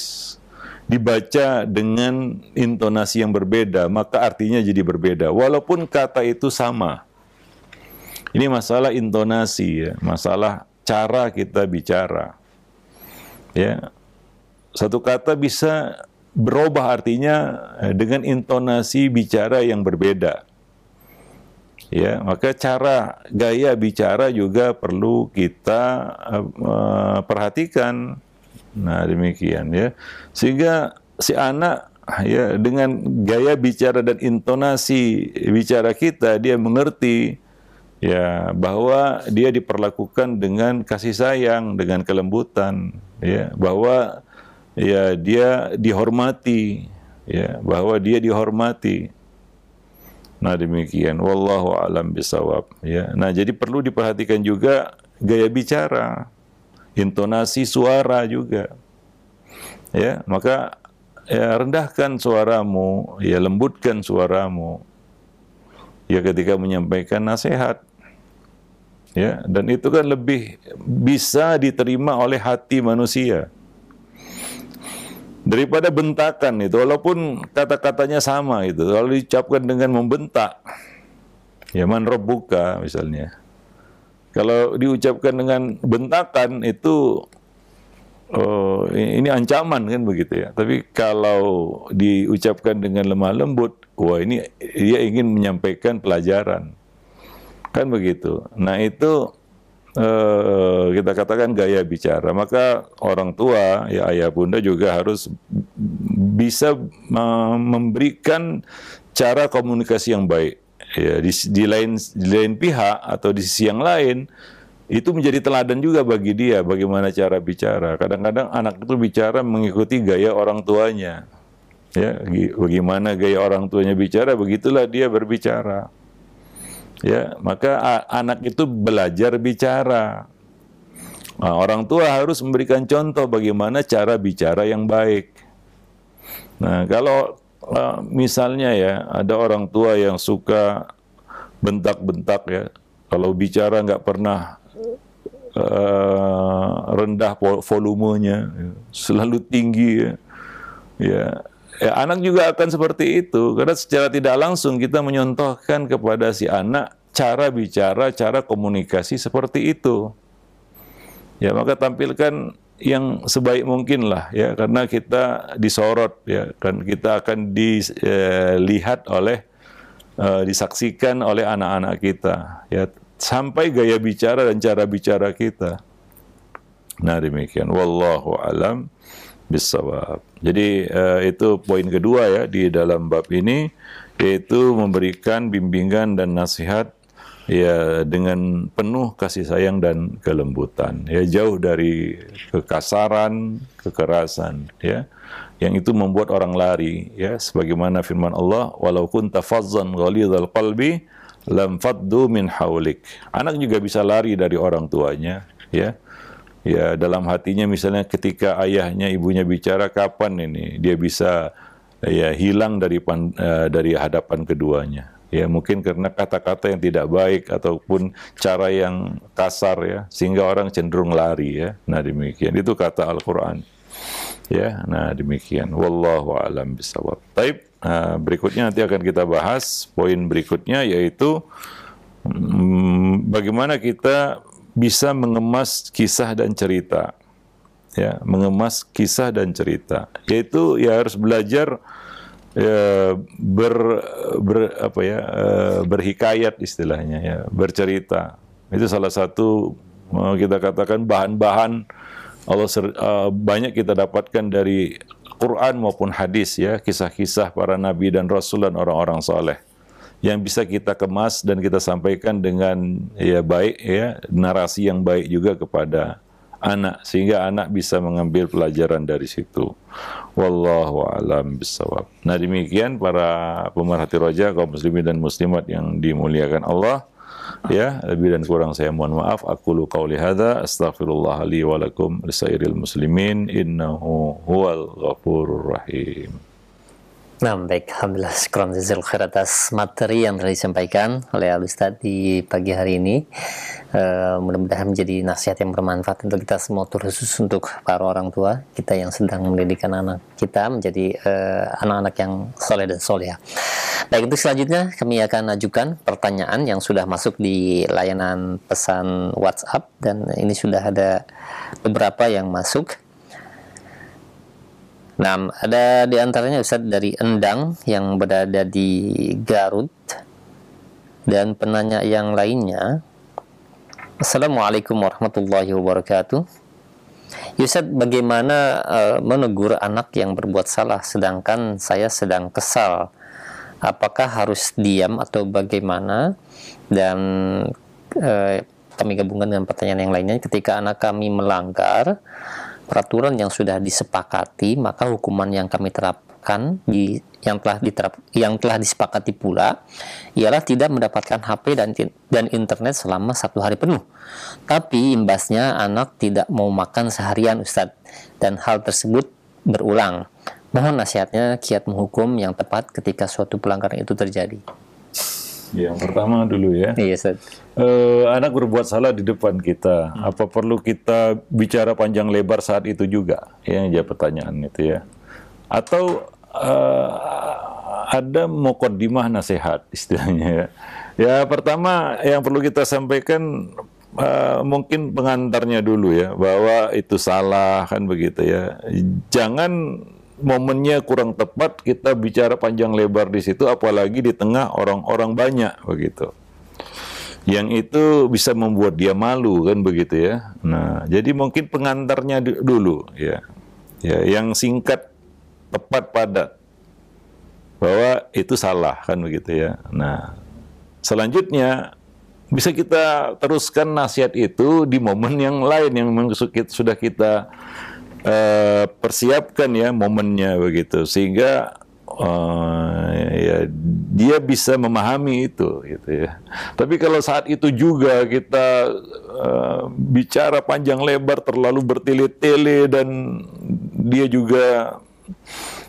dibaca dengan intonasi yang berbeda, maka artinya jadi berbeda. Walaupun kata itu sama. Ini masalah intonasi ya, masalah cara kita bicara. Ya. Satu kata bisa berubah artinya dengan intonasi bicara yang berbeda. Ya, maka cara gaya bicara juga perlu kita uh, perhatikan Nah, demikian ya. Sehingga si anak ya dengan gaya bicara dan intonasi bicara kita dia mengerti ya bahwa dia diperlakukan dengan kasih sayang, dengan kelembutan ya, bahwa ya dia dihormati ya, bahwa dia dihormati. Nah demikian, wallahu alam bisawab. Ya. Nah jadi perlu diperhatikan juga gaya bicara intonasi suara juga. Ya, maka ya rendahkan suaramu, ya lembutkan suaramu. Ya ketika menyampaikan nasihat. Ya, dan itu kan lebih bisa diterima oleh hati manusia daripada bentakan itu walaupun kata-katanya sama itu lalu diucapkan dengan membentak ya man robuka misalnya kalau diucapkan dengan bentakan itu oh, ini ancaman kan begitu ya. Tapi kalau diucapkan dengan lemah lembut, wah ini dia ingin menyampaikan pelajaran. Kan begitu. Nah, itu eh, kita katakan gaya bicara. Maka orang tua, ya ayah bunda juga harus bisa memberikan cara komunikasi yang baik ya di, di lain di lain pihak atau di sisi yang lain itu menjadi teladan juga bagi dia bagaimana cara bicara. Kadang-kadang anak itu bicara mengikuti gaya orang tuanya. Ya, bagaimana gaya orang tuanya bicara, begitulah dia berbicara. Ya, maka anak itu belajar bicara. Nah, orang tua harus memberikan contoh bagaimana cara bicara yang baik. Nah, kalau uh, misalnya ya ada orang tua yang suka bentak-bentak ya kalau bicara nggak pernah uh, rendah volumenya ya. selalu tinggi ya. ya ya anak juga akan seperti itu karena secara tidak langsung kita menyontohkan kepada si anak cara bicara cara komunikasi seperti itu ya maka tampilkan yang sebaik mungkin lah ya karena kita disorot ya kan kita akan dilihat eh, oleh eh, disaksikan oleh anak-anak kita ya sampai gaya bicara dan cara bicara kita nah demikian wallahu alam bisawab jadi eh, itu poin kedua ya di dalam bab ini yaitu memberikan bimbingan dan nasihat ya dengan penuh kasih sayang dan kelembutan ya jauh dari kekasaran kekerasan ya yang itu membuat orang lari ya sebagaimana firman Allah walaupun tafazzan ghalidhal qalbi lam faddu min haulik anak juga bisa lari dari orang tuanya ya ya dalam hatinya misalnya ketika ayahnya ibunya bicara kapan ini dia bisa ya hilang dari pan, uh, dari hadapan keduanya ya mungkin karena kata-kata yang tidak baik ataupun cara yang kasar ya sehingga orang cenderung lari ya nah demikian itu kata Al-Qur'an ya nah demikian wallahu alam bisawab taib nah, eh, berikutnya nanti akan kita bahas poin berikutnya yaitu hmm, bagaimana kita bisa mengemas kisah dan cerita ya mengemas kisah dan cerita yaitu ya harus belajar ya, ber, ber apa ya eh, berhikayat istilahnya ya bercerita itu salah satu eh, kita katakan bahan-bahan Allah ser, eh, banyak kita dapatkan dari Quran maupun hadis ya kisah-kisah para nabi dan rasul dan orang-orang saleh yang bisa kita kemas dan kita sampaikan dengan ya baik ya narasi yang baik juga kepada anak sehingga anak bisa mengambil pelajaran dari situ. Wallahu a'lam bishawab. Nah demikian para pemerhati roja kaum muslimin dan muslimat yang dimuliakan Allah. Ya, lebih dan kurang saya mohon maaf. Aku lu kau lihada. Astaghfirullahalaihi walakum. Lisairil muslimin. Inna huwal ghafurur rahim. Nah, baik. Alhamdulillah, syukuran jazil khair atas materi yang telah disampaikan oleh Al di pagi hari ini. E, mudah-mudahan menjadi nasihat yang bermanfaat untuk kita semua, terkhusus untuk para orang tua kita yang sedang mendidik anak anak kita menjadi eh, anak-anak yang soleh dan soleh. Baik, untuk selanjutnya kami akan ajukan pertanyaan yang sudah masuk di layanan pesan WhatsApp dan ini sudah ada beberapa yang masuk Nah, ada di antaranya Ustaz dari Endang yang berada di Garut dan penanya yang lainnya. Assalamualaikum warahmatullahi wabarakatuh. Ustaz, bagaimana uh, menegur anak yang berbuat salah sedangkan saya sedang kesal? Apakah harus diam atau bagaimana? Dan uh, kami gabungkan dengan pertanyaan yang lainnya ketika anak kami melanggar peraturan yang sudah disepakati, maka hukuman yang kami terapkan di yang telah diterap yang telah disepakati pula ialah tidak mendapatkan HP dan dan internet selama satu hari penuh. Tapi imbasnya anak tidak mau makan seharian Ustadz dan hal tersebut berulang. Mohon nasihatnya kiat menghukum yang tepat ketika suatu pelanggaran itu terjadi. Ya, yang pertama dulu ya. Iya, Ustaz uh, anak berbuat salah di depan kita. Hmm. Apa perlu kita bicara panjang lebar saat itu juga? Ya, jawab pertanyaan itu ya. Atau uh, ada mukaddimah nasihat istilahnya ya. Ya pertama yang perlu kita sampaikan uh, mungkin pengantarnya dulu ya bahwa itu salah kan begitu ya. Jangan momennya kurang tepat kita bicara panjang lebar di situ apalagi di tengah orang-orang banyak begitu yang itu bisa membuat dia malu kan begitu ya. Nah, jadi mungkin pengantarnya dulu ya. Ya, yang singkat tepat padat bahwa itu salah kan begitu ya. Nah, selanjutnya bisa kita teruskan nasihat itu di momen yang lain yang memang sudah kita uh, persiapkan ya momennya begitu sehingga uh, ya dia bisa memahami itu gitu ya. Tapi kalau saat itu juga kita uh, bicara panjang lebar terlalu bertele-tele dan dia juga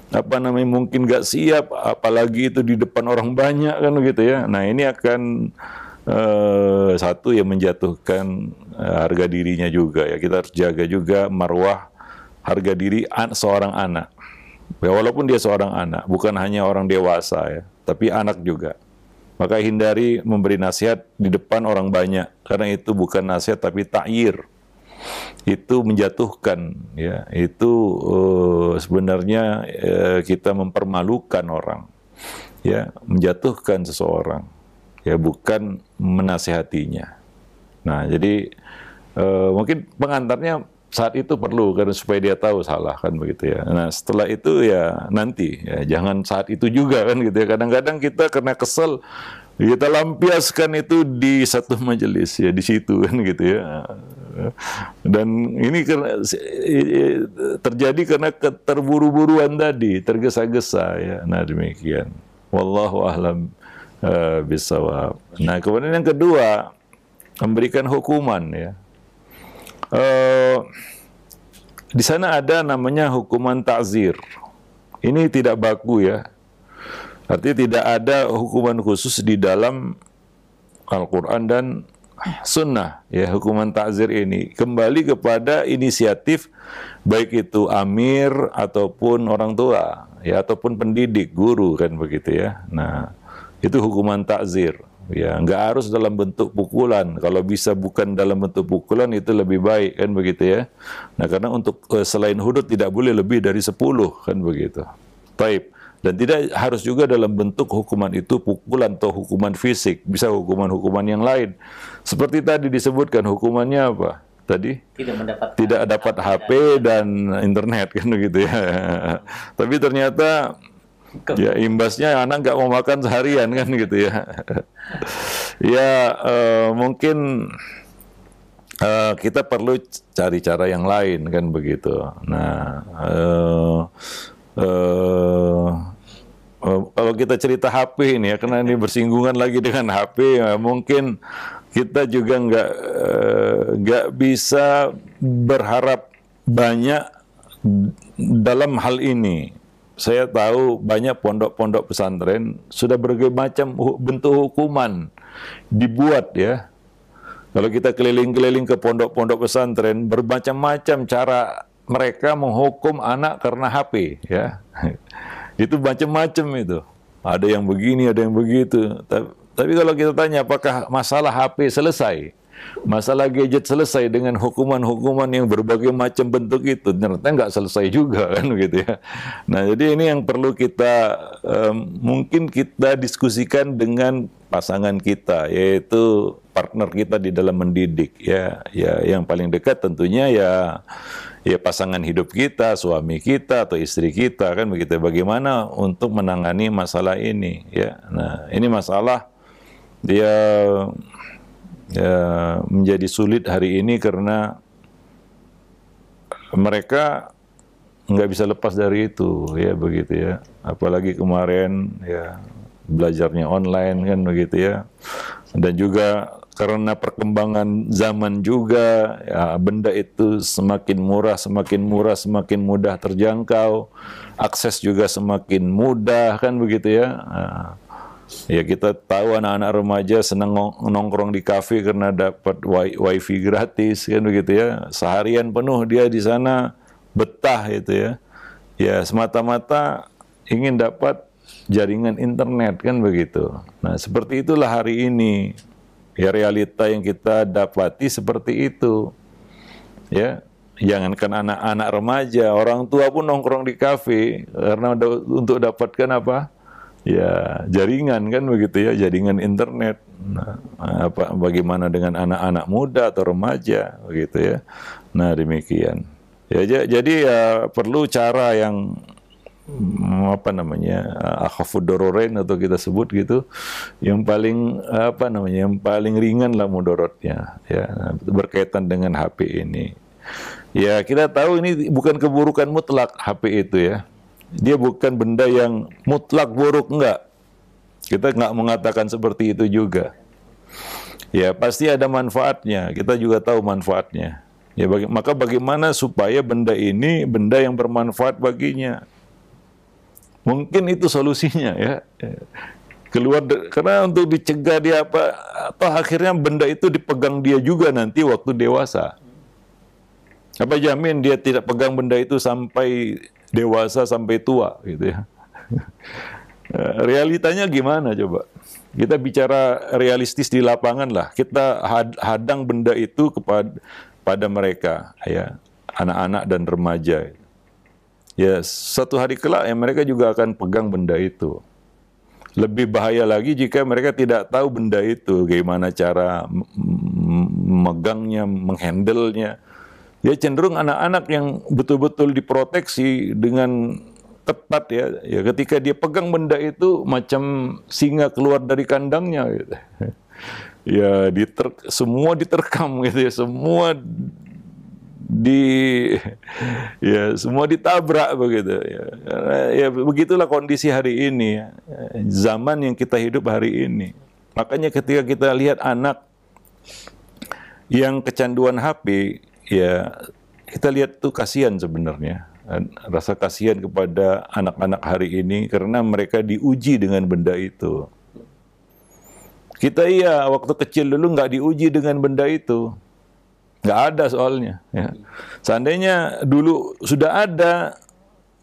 apa namanya mungkin gak siap apalagi itu di depan orang banyak kan gitu ya. Nah, ini akan uh, satu yang menjatuhkan uh, harga dirinya juga ya. Kita harus jaga juga marwah harga diri an seorang anak Ya, walaupun dia seorang anak, bukan hanya orang dewasa ya, tapi anak juga. Maka hindari memberi nasihat di depan orang banyak karena itu bukan nasihat tapi takyir. Itu menjatuhkan ya, itu uh, sebenarnya uh, kita mempermalukan orang. Ya, menjatuhkan seseorang. Ya, bukan menasihatinya. Nah, jadi uh, mungkin pengantarnya saat itu perlu karena supaya dia tahu salah kan begitu ya. Nah setelah itu ya nanti ya jangan saat itu juga kan gitu ya. Kadang-kadang kita karena kesel kita lampiaskan itu di satu majelis ya di situ kan gitu ya. Dan ini karena, terjadi karena keterburu-buruan tadi, tergesa-gesa ya. Nah demikian. Wallahu a'lam uh, bisawab. Nah kemudian yang kedua memberikan hukuman ya Eh, di sana ada namanya hukuman takzir. Ini tidak baku ya. Artinya tidak ada hukuman khusus di dalam Al-Quran dan sunnah ya hukuman takzir ini kembali kepada inisiatif baik itu amir ataupun orang tua ya ataupun pendidik guru kan begitu ya nah itu hukuman takzir ya nggak harus dalam bentuk pukulan kalau bisa bukan dalam bentuk pukulan itu lebih baik kan begitu ya nah karena untuk eh, selain hudud tidak boleh lebih dari 10 kan begitu taib dan tidak harus juga dalam bentuk hukuman itu pukulan atau hukuman fisik bisa hukuman-hukuman yang lain seperti tadi disebutkan hukumannya apa tadi tidak mendapat tidak dapat HP dan internet kan begitu ya. Tapi ternyata Ya imbasnya anak nggak mau makan seharian kan gitu ya. ya uh, mungkin uh, kita perlu cari cara yang lain kan begitu. Nah uh, uh, uh, kalau kita cerita HP ini ya karena ini bersinggungan lagi dengan HP ya, mungkin kita juga nggak nggak uh, bisa berharap banyak dalam hal ini saya tahu banyak pondok-pondok pesantren sudah berbagai macam bentuk hukuman dibuat ya. Kalau kita keliling-keliling ke pondok-pondok pesantren, bermacam-macam cara mereka menghukum anak karena HP ya. itu macam-macam itu. Ada yang begini, ada yang begitu. Tapi, tapi kalau kita tanya apakah masalah HP selesai? Masalah gadget selesai dengan hukuman-hukuman yang berbagai macam bentuk itu, ternyata nggak selesai juga kan gitu ya. Nah jadi ini yang perlu kita um, mungkin kita diskusikan dengan pasangan kita, yaitu partner kita di dalam mendidik ya. Ya yang paling dekat tentunya ya ya pasangan hidup kita, suami kita atau istri kita kan begitu. Bagaimana untuk menangani masalah ini ya. Nah ini masalah dia ya, Ya menjadi sulit hari ini karena mereka nggak bisa lepas dari itu ya begitu ya apalagi kemarin ya belajarnya online kan begitu ya dan juga karena perkembangan zaman juga ya, benda itu semakin murah semakin murah semakin mudah terjangkau akses juga semakin mudah kan begitu ya nah, Ya kita tahu anak-anak remaja senang nongkrong di kafe karena dapat wifi gratis kan begitu ya. Seharian penuh dia di sana betah itu ya. Ya semata-mata ingin dapat jaringan internet kan begitu. Nah seperti itulah hari ini ya realita yang kita dapati seperti itu. Ya jangankan anak-anak remaja, orang tua pun nongkrong di kafe karena untuk dapatkan apa? ya jaringan kan begitu ya jaringan internet nah, apa bagaimana dengan anak-anak muda atau remaja begitu ya nah demikian ya jadi ya perlu cara yang mm, apa namanya akhafudororen atau kita sebut gitu yang paling apa namanya yang paling ringan lah mudorotnya ya berkaitan dengan HP ini ya kita tahu ini bukan keburukan mutlak HP itu ya dia bukan benda yang mutlak buruk enggak. Kita enggak mengatakan seperti itu juga. Ya, pasti ada manfaatnya. Kita juga tahu manfaatnya. Ya, baga maka bagaimana supaya benda ini benda yang bermanfaat baginya? Mungkin itu solusinya ya. Keluar karena untuk dicegah dia apa atau akhirnya benda itu dipegang dia juga nanti waktu dewasa. Apa jamin dia tidak pegang benda itu sampai dewasa sampai tua gitu ya. Eh, realitanya gimana coba? Kita bicara realistis di lapangan lah. Kita hadang benda itu kepada pada mereka ya, anak-anak dan remaja. Ya, satu hari kelak ya mereka juga akan pegang benda itu. Lebih bahaya lagi jika mereka tidak tahu benda itu, gimana cara memegangnya, menghandlenya, ya cenderung anak-anak yang betul-betul diproteksi dengan ketat ya, ya ketika dia pegang benda itu macam singa keluar dari kandangnya gitu. ya diter semua diterkam gitu ya semua di ya semua ditabrak begitu ya, ya begitulah kondisi hari ini ya. zaman yang kita hidup hari ini makanya ketika kita lihat anak yang kecanduan HP ya kita lihat tuh kasihan sebenarnya rasa kasihan kepada anak-anak hari ini karena mereka diuji dengan benda itu. Kita iya waktu kecil dulu nggak diuji dengan benda itu, nggak ada soalnya. Ya. Seandainya dulu sudah ada,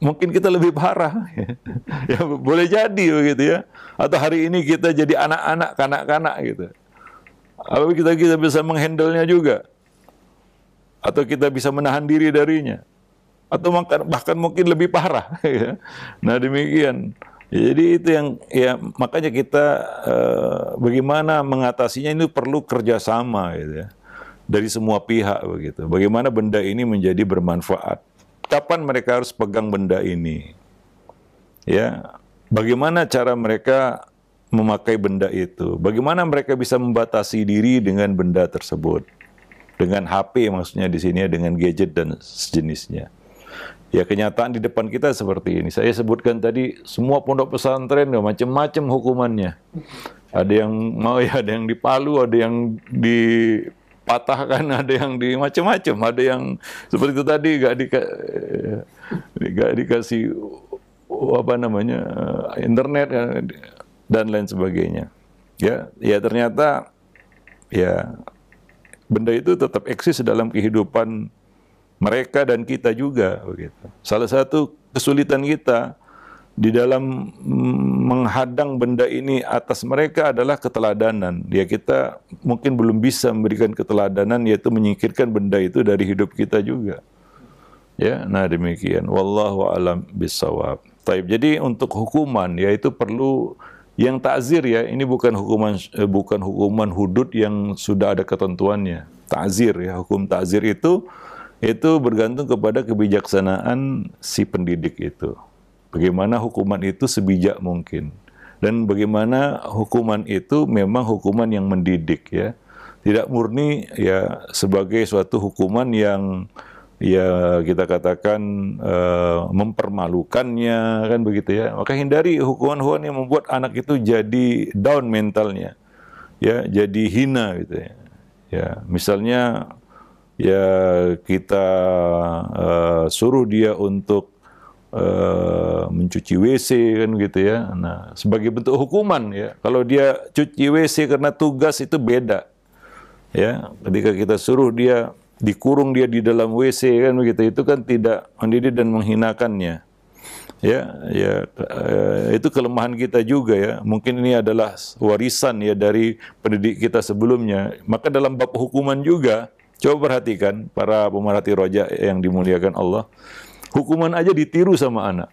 mungkin kita lebih parah. Ya. ya. boleh jadi begitu ya. Atau hari ini kita jadi anak-anak, kanak-kanak gitu. Apa kita kita bisa menghandle nya juga? atau kita bisa menahan diri darinya atau bahkan mungkin lebih parah ya. nah demikian jadi itu yang ya makanya kita eh, bagaimana mengatasinya ini perlu kerjasama gitu ya dari semua pihak begitu. Bagaimana benda ini menjadi bermanfaat? Kapan mereka harus pegang benda ini? Ya, bagaimana cara mereka memakai benda itu? Bagaimana mereka bisa membatasi diri dengan benda tersebut? dengan HP maksudnya di sini ya, dengan gadget dan sejenisnya. Ya kenyataan di depan kita seperti ini. Saya sebutkan tadi semua pondok pesantren ya, macam-macam hukumannya. Ada yang mau ya, ada yang dipalu, ada yang di patahkan ada yang di macam-macam ada yang seperti itu tadi gak, di, eh, gak dikasih apa namanya eh, internet eh, dan lain sebagainya ya ya ternyata ya benda itu tetap eksis dalam kehidupan mereka dan kita juga begitu. Salah satu kesulitan kita di dalam mm, menghadang benda ini atas mereka adalah keteladanan. Ya kita mungkin belum bisa memberikan keteladanan yaitu menyingkirkan benda itu dari hidup kita juga. Ya, nah demikian. Wallahu alam bisawab. Taib. Jadi untuk hukuman yaitu perlu yang takzir ya, ini bukan hukuman eh, bukan hukuman hudud yang sudah ada ketentuannya. Takzir ya, hukum takzir itu itu bergantung kepada kebijaksanaan si pendidik itu. Bagaimana hukuman itu sebijak mungkin dan bagaimana hukuman itu memang hukuman yang mendidik ya. Tidak murni ya sebagai suatu hukuman yang ya kita katakan uh, mempermalukannya kan begitu ya maka hindari hukuman-hukuman yang membuat anak itu jadi down mentalnya ya jadi hina gitu ya ya misalnya ya kita uh, suruh dia untuk uh, mencuci WC kan gitu ya nah sebagai bentuk hukuman ya kalau dia cuci WC karena tugas itu beda ya ketika kita suruh dia dikurung dia di dalam WC kan begitu itu kan tidak mendidik dan menghinakannya ya ya eh, itu kelemahan kita juga ya mungkin ini adalah warisan ya dari pendidik kita sebelumnya maka dalam bab hukuman juga coba perhatikan para pemerhati roja yang dimuliakan Allah hukuman aja ditiru sama anak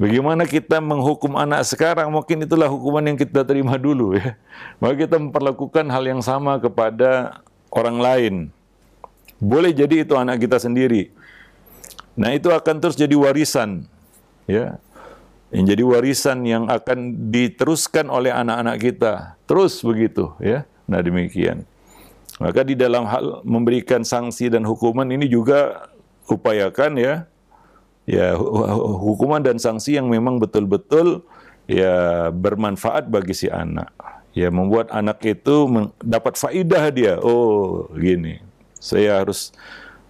Bagaimana kita menghukum anak sekarang, mungkin itulah hukuman yang kita terima dulu ya. Maka kita memperlakukan hal yang sama kepada orang lain. Boleh jadi itu anak kita sendiri. Nah, itu akan terus jadi warisan. Ya. Yang jadi warisan yang akan diteruskan oleh anak-anak kita. Terus begitu, ya. Nah, demikian. Maka di dalam hal memberikan sanksi dan hukuman ini juga upayakan ya ya hukuman dan sanksi yang memang betul-betul ya bermanfaat bagi si anak. Ya membuat anak itu dapat faidah dia. Oh, gini saya harus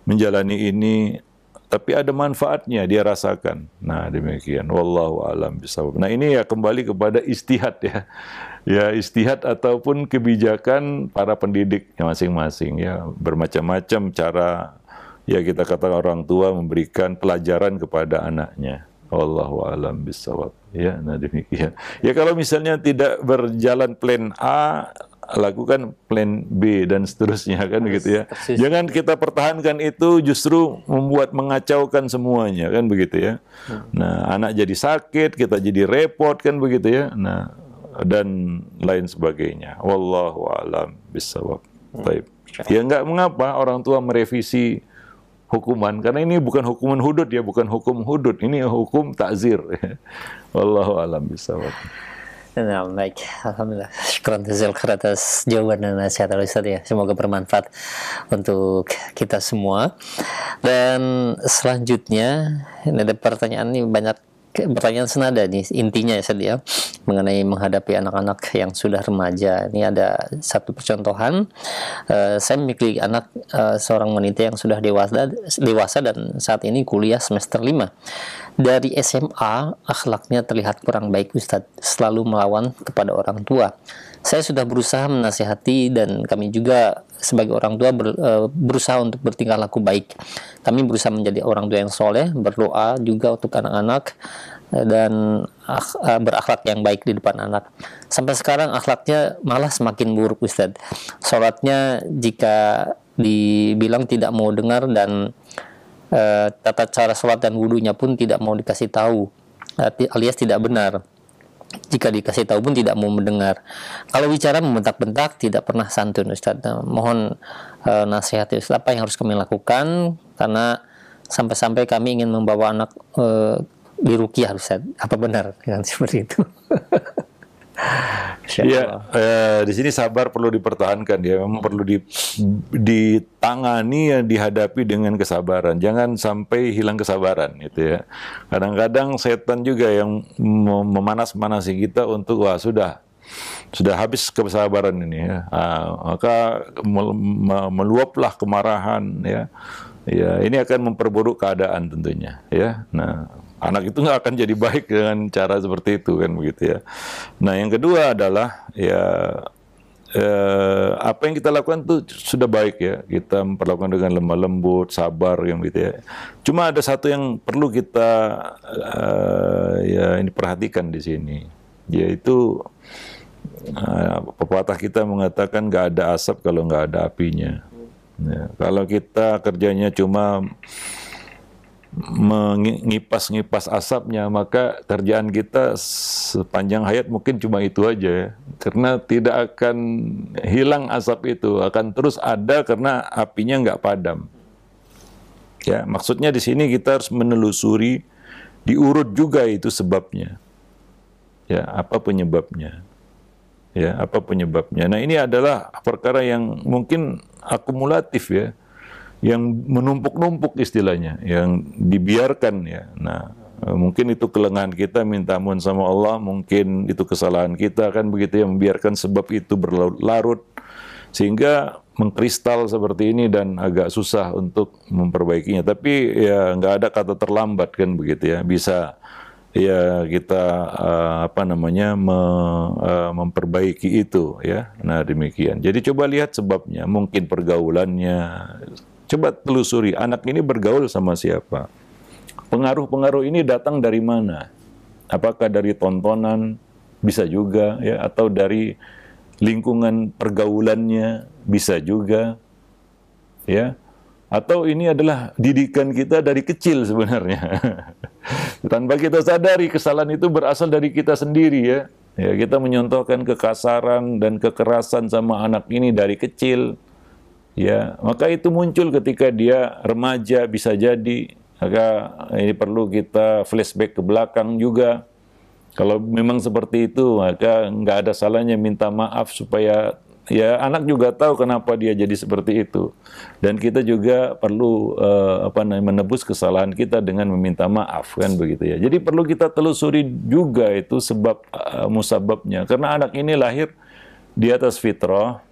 menjalani ini tapi ada manfaatnya dia rasakan. Nah, demikian. Wallahu alam bisawab. Nah, ini ya kembali kepada istihad ya. Ya, istihad ataupun kebijakan para pendidik masing-masing ya, bermacam-macam cara ya kita kata orang tua memberikan pelajaran kepada anaknya. Wallahu alam bisawab. Ya, nah demikian. Ya kalau misalnya tidak berjalan plan A, lakukan plan B dan seterusnya kan begitu ya. Persis. Jangan kita pertahankan itu justru membuat mengacaukan semuanya kan begitu ya. Hmm. Nah, anak jadi sakit, kita jadi repot kan begitu ya. Nah, dan lain sebagainya. Wallahu alam bisawab. Hmm. Ya nggak mengapa orang tua merevisi hukuman karena ini bukan hukuman hudud ya bukan hukum hudud ini hukum takzir wallahu alam bisawab Nah, baik, Alhamdulillah. Syukuran Zulkar atas jawaban dan nasihat Ustaz ya. Semoga bermanfaat untuk kita semua. Dan selanjutnya, ini ada pertanyaan ini banyak pertanyaan senada nih intinya ya sedia ya, mengenai menghadapi anak-anak yang sudah remaja ini ada satu percontohan uh, saya memiliki anak uh, seorang wanita yang sudah dewasa dewasa dan saat ini kuliah semester 5 dari SMA akhlaknya terlihat kurang baik Ustadz selalu melawan kepada orang tua saya sudah berusaha menasihati dan kami juga sebagai orang tua ber, e, berusaha untuk bertingkah laku baik. Kami berusaha menjadi orang tua yang soleh, berdoa juga untuk anak-anak eh, dan eh, berakhlak yang baik di depan anak. Sampai sekarang akhlaknya malah semakin buruk Ustadz. Sholatnya jika dibilang tidak mau dengar dan e, tata cara sholat dan wudhunya pun tidak mau dikasih tahu alias tidak benar jika dikasih tahu pun tidak mau mendengar. Kalau bicara membentak-bentak tidak pernah santun Ustaz. Nah, mohon e, nasihat Ustaz apa yang harus kami lakukan karena sampai-sampai kami ingin membawa anak e, di Rukiah Ustaz. Apa benar dengan seperti itu? Iya, eh, di sini sabar perlu dipertahankan ya. Memang perlu di, ditangani ya, dihadapi dengan kesabaran. Jangan sampai hilang kesabaran gitu ya. Kadang-kadang setan juga yang memanas-manasi kita untuk wah sudah sudah habis kesabaran ini ya. Nah, maka meluaplah kemarahan ya. Ya, ini akan memperburuk keadaan tentunya ya. Nah, anak itu nggak akan jadi baik dengan cara seperti itu kan begitu ya. Nah yang kedua adalah ya eh, apa yang kita lakukan itu sudah baik ya. Kita memperlakukan dengan lemah lembut, sabar yang gitu ya. Cuma ada satu yang perlu kita eh, ya ini perhatikan di sini yaitu eh, pepatah kita mengatakan nggak ada asap kalau nggak ada apinya. Ya, kalau kita kerjanya cuma mengipas-ngipas asapnya, maka kerjaan kita sepanjang hayat mungkin cuma itu aja ya. Karena tidak akan hilang asap itu, akan terus ada karena apinya nggak padam. Ya, maksudnya di sini kita harus menelusuri, diurut juga itu sebabnya. Ya, apa penyebabnya? Ya, apa penyebabnya? Nah, ini adalah perkara yang mungkin akumulatif ya yang menumpuk-numpuk istilahnya, yang dibiarkan ya. Nah, eh, mungkin itu kelengahan kita minta ampun sama Allah, mungkin itu kesalahan kita kan begitu yang membiarkan sebab itu berlarut larut sehingga mengkristal seperti ini dan agak susah untuk memperbaikinya. Tapi ya nggak ada kata terlambat kan begitu ya. Bisa ya kita uh, apa namanya me, uh, memperbaiki itu ya. Nah demikian. Jadi coba lihat sebabnya. Mungkin pergaulannya, Coba telusuri, anak ini bergaul sama siapa? Pengaruh-pengaruh ini datang dari mana? Apakah dari tontonan? Bisa juga, ya, atau dari lingkungan pergaulannya? Bisa juga, ya. Atau ini adalah didikan kita dari kecil sebenarnya. Tanpa kita sadari kesalahan itu berasal dari kita sendiri ya. Ya, kita menyontohkan kekasaran dan kekerasan sama anak ini dari kecil ya maka itu muncul ketika dia remaja bisa jadi maka ini perlu kita flashback ke belakang juga kalau memang seperti itu maka nggak ada salahnya minta maaf supaya ya anak juga tahu kenapa dia jadi seperti itu dan kita juga perlu uh, apa namanya menebus kesalahan kita dengan meminta maaf kan begitu ya jadi perlu kita telusuri juga itu sebab uh, musababnya karena anak ini lahir di atas fitrah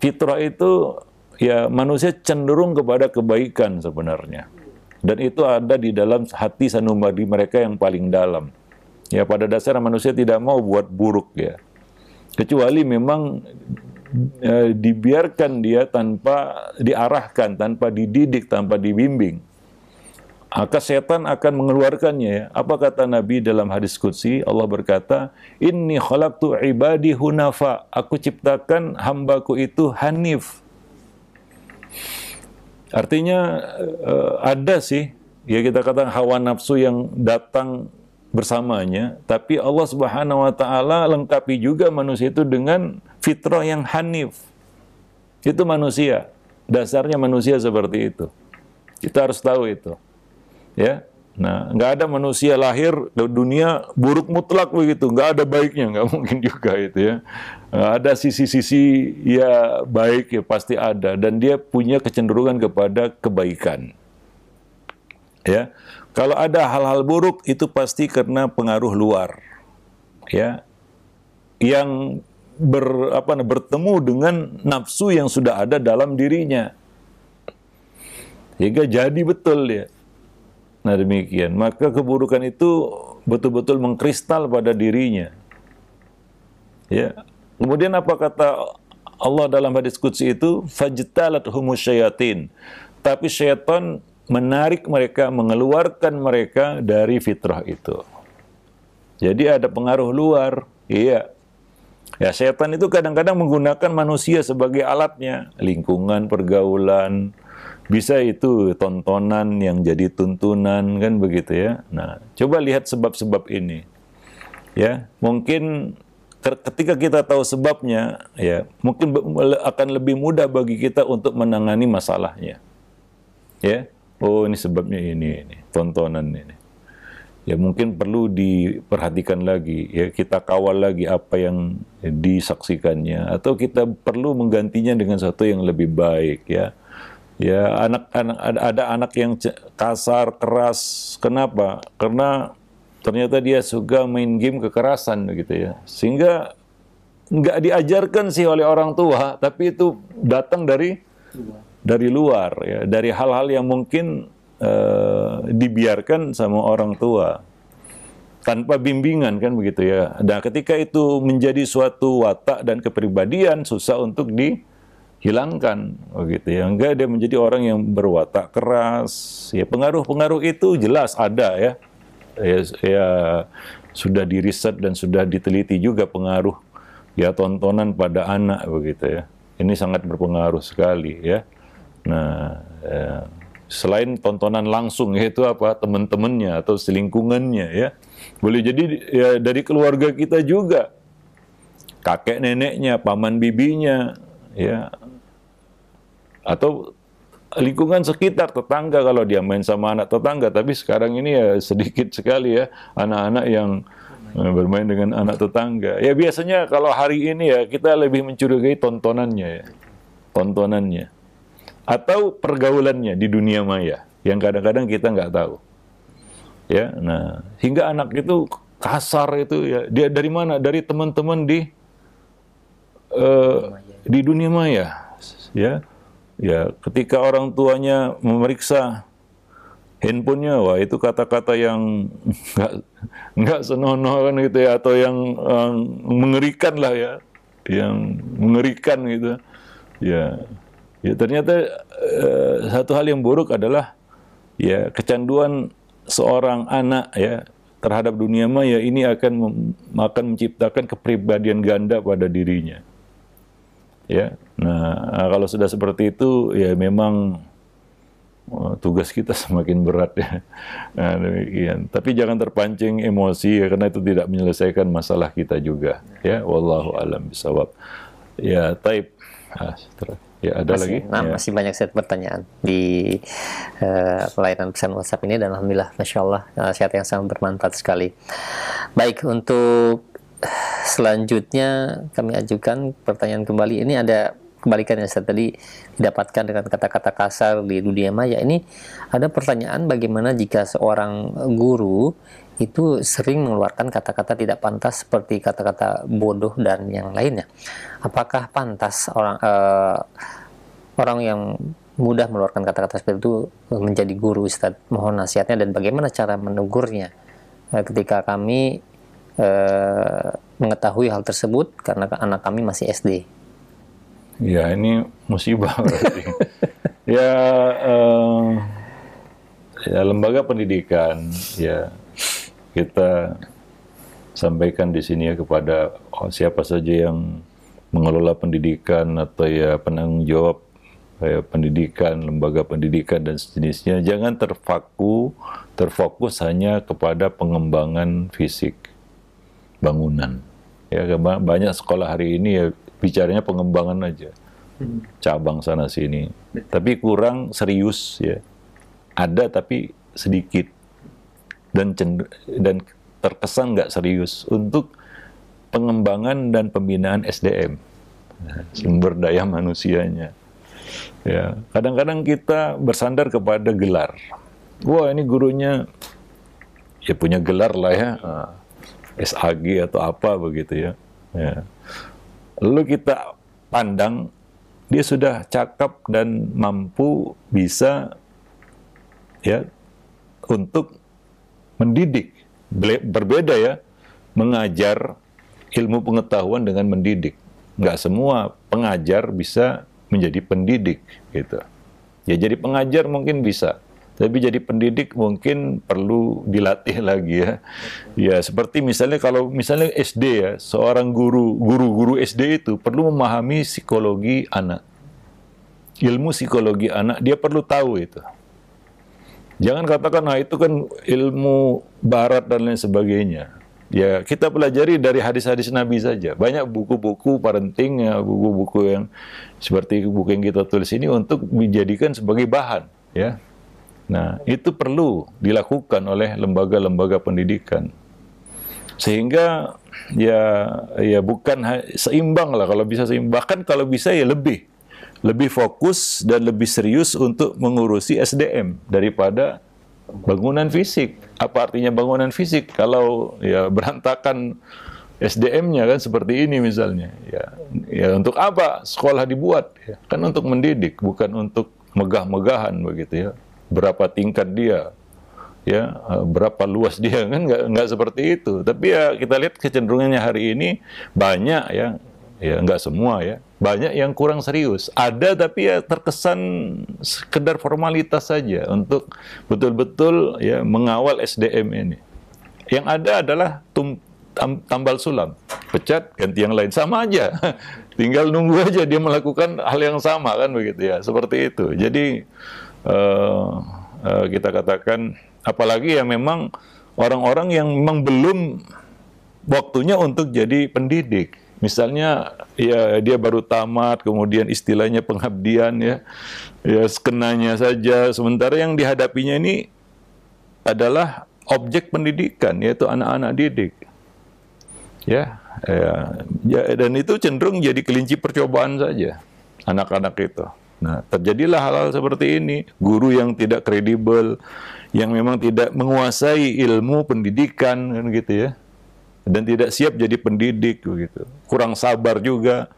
fitrah itu ya manusia cenderung kepada kebaikan sebenarnya. Dan itu ada di dalam hati sanubari mereka yang paling dalam. Ya pada dasar manusia tidak mau buat buruk ya. Kecuali memang e, dibiarkan dia tanpa diarahkan, tanpa dididik, tanpa dibimbing maka setan akan mengeluarkannya. Ya. Apa kata Nabi dalam hadis Qudsi? Allah berkata, Inni khalaqtu ibadi hunafa. Aku ciptakan hambaku itu hanif. Artinya eh, ada sih, ya kita katakan hawa nafsu yang datang bersamanya, tapi Allah Subhanahu wa taala lengkapi juga manusia itu dengan fitrah yang hanif. Itu manusia. Dasarnya manusia seperti itu. Kita harus tahu itu. Ya, Nah, nggak ada manusia lahir dunia buruk mutlak begitu, nggak ada baiknya, nggak mungkin juga itu ya. Nah, ada sisi-sisi ya baik ya pasti ada, dan dia punya kecenderungan kepada kebaikan. Ya, kalau ada hal-hal buruk itu pasti karena pengaruh luar, ya, yang ber, apa, bertemu dengan nafsu yang sudah ada dalam dirinya, sehingga jadi betul ya Nah demikian, maka keburukan itu betul-betul mengkristal pada dirinya. Ya. Kemudian apa kata Allah dalam hadis qudsi itu? Fajtalat humus syayatin. Tapi syaitan menarik mereka, mengeluarkan mereka dari fitrah itu. Jadi ada pengaruh luar. Iya, Ya, setan itu kadang-kadang menggunakan manusia sebagai alatnya, lingkungan, pergaulan, bisa itu tontonan yang jadi tuntunan kan begitu ya. Nah, coba lihat sebab-sebab ini. Ya, mungkin ketika kita tahu sebabnya ya, mungkin akan lebih mudah bagi kita untuk menangani masalahnya. Ya. Oh, ini sebabnya ini ini, tontonan ini ya mungkin perlu diperhatikan lagi ya kita kawal lagi apa yang disaksikannya atau kita perlu menggantinya dengan sesuatu yang lebih baik ya Ya, anak-anak ada, anak yang kasar, keras. Kenapa? Karena ternyata dia suka main game kekerasan gitu ya. Sehingga nggak diajarkan sih oleh orang tua, tapi itu datang dari dari luar ya, dari hal-hal yang mungkin uh, dibiarkan sama orang tua tanpa bimbingan kan begitu ya. Nah, ketika itu menjadi suatu watak dan kepribadian susah untuk di hilangkan begitu oh ya enggak dia menjadi orang yang berwatak keras ya pengaruh-pengaruh itu jelas ada ya ya, ya sudah diriset dan sudah diteliti juga pengaruh ya tontonan pada anak begitu ya ini sangat berpengaruh sekali ya nah ya, selain tontonan langsung yaitu apa teman-temannya atau selingkungannya ya boleh jadi ya dari keluarga kita juga kakek neneknya paman bibinya ya atau lingkungan sekitar tetangga kalau dia main sama anak tetangga tapi sekarang ini ya sedikit sekali ya anak-anak yang eh, bermain dengan anak tetangga ya biasanya kalau hari ini ya kita lebih mencurigai tontonannya ya tontonannya atau pergaulannya di dunia maya yang kadang-kadang kita nggak tahu ya nah hingga anak itu kasar itu ya dia dari mana dari teman-teman di uh, di dunia maya ya Ya, ketika orang tuanya memeriksa handphonenya, wah itu kata-kata yang nggak nggak senonoh kan gitu ya, atau yang um, mengerikan lah ya, yang mengerikan gitu. Ya, ya ternyata eh, satu hal yang buruk adalah ya kecanduan seorang anak ya terhadap dunia maya ini akan mem, akan menciptakan kepribadian ganda pada dirinya. Ya, Nah, kalau sudah seperti itu, ya memang eh, tugas kita semakin berat ya. Nah, demikian. Tapi jangan terpancing emosi ya, karena itu tidak menyelesaikan masalah kita juga. Ya, wallahu alam bisawab. Ya, taib. Ah, ya, ada masih, lagi? Nah, ya. Masih banyak set pertanyaan di uh, layanan pesan WhatsApp ini dan alhamdulillah, masya Allah, eh, sehat yang sangat bermanfaat sekali. Baik untuk selanjutnya kami ajukan pertanyaan kembali. Ini ada kebalikan yang saya tadi didapatkan dengan kata-kata kasar di dunia maya ini ada pertanyaan bagaimana jika seorang guru itu sering mengeluarkan kata-kata tidak pantas seperti kata-kata bodoh dan yang lainnya apakah pantas orang uh, orang yang mudah mengeluarkan kata-kata seperti itu menjadi guru Ustaz mohon nasihatnya dan bagaimana cara menegurnya eh, ketika kami uh, mengetahui hal tersebut karena anak kami masih SD Ya ini musibah berarti. ya, uh, ya lembaga pendidikan ya kita sampaikan di sini ya kepada oh, siapa saja yang mengelola pendidikan atau ya penanggung jawab ya, pendidikan, lembaga pendidikan dan sejenisnya jangan terfaku terfokus hanya kepada pengembangan fisik bangunan. Ya banyak sekolah hari ini ya bicaranya pengembangan aja hmm. cabang sana sini tapi kurang serius ya ada tapi sedikit dan dan terkesan nggak serius untuk pengembangan dan pembinaan SDM sumber daya manusianya ya kadang-kadang kita bersandar kepada gelar wah ini gurunya ya punya gelar lah ya ah, SAG atau apa begitu ya ya lalu kita pandang dia sudah cakep dan mampu bisa ya untuk mendidik berbeda ya mengajar ilmu pengetahuan dengan mendidik nggak semua pengajar bisa menjadi pendidik gitu ya jadi pengajar mungkin bisa tapi jadi pendidik mungkin perlu dilatih lagi ya. Ya seperti misalnya kalau misalnya SD ya, seorang guru, guru-guru SD itu perlu memahami psikologi anak. Ilmu psikologi anak, dia perlu tahu itu. Jangan katakan, nah itu kan ilmu barat dan lain sebagainya. Ya, kita pelajari dari hadis-hadis Nabi saja. Banyak buku-buku parenting, ya, buku-buku yang seperti buku yang kita tulis ini untuk dijadikan sebagai bahan. Ya, Nah, itu perlu dilakukan oleh lembaga-lembaga pendidikan. Sehingga ya ya bukan seimbang lah kalau bisa seimbang. Bahkan kalau bisa ya lebih lebih fokus dan lebih serius untuk mengurusi SDM daripada bangunan fisik. Apa artinya bangunan fisik kalau ya berantakan SDM-nya kan seperti ini misalnya. Ya, ya untuk apa sekolah dibuat? Ya, kan untuk mendidik, bukan untuk megah-megahan begitu ya berapa tingkat dia, ya eh, berapa luas dia kan nggak nggak seperti itu. Tapi ya kita lihat kecenderungannya hari ini banyak ya, ya nggak semua ya, banyak yang kurang serius. Ada tapi ya terkesan sekedar formalitas saja untuk betul-betul ya mengawal SDM ini. Yang ada adalah tum, tambal sulam, pecat ganti yang lain sama aja. Tinggal nunggu aja dia melakukan hal yang sama kan begitu ya, seperti itu. Jadi uh, uh, kita katakan apalagi ya memang orang-orang yang memang belum waktunya untuk jadi pendidik. Misalnya ya dia baru tamat, kemudian istilahnya pengabdian ya, ya sekenanya saja. Sementara yang dihadapinya ini adalah objek pendidikan yaitu anak-anak didik. Ya, ya, ya, dan itu cenderung jadi kelinci percobaan saja anak-anak itu. Nah, terjadilah hal-hal seperti ini. Guru yang tidak kredibel, yang memang tidak menguasai ilmu pendidikan kan gitu ya. Dan tidak siap jadi pendidik begitu. Kurang sabar juga.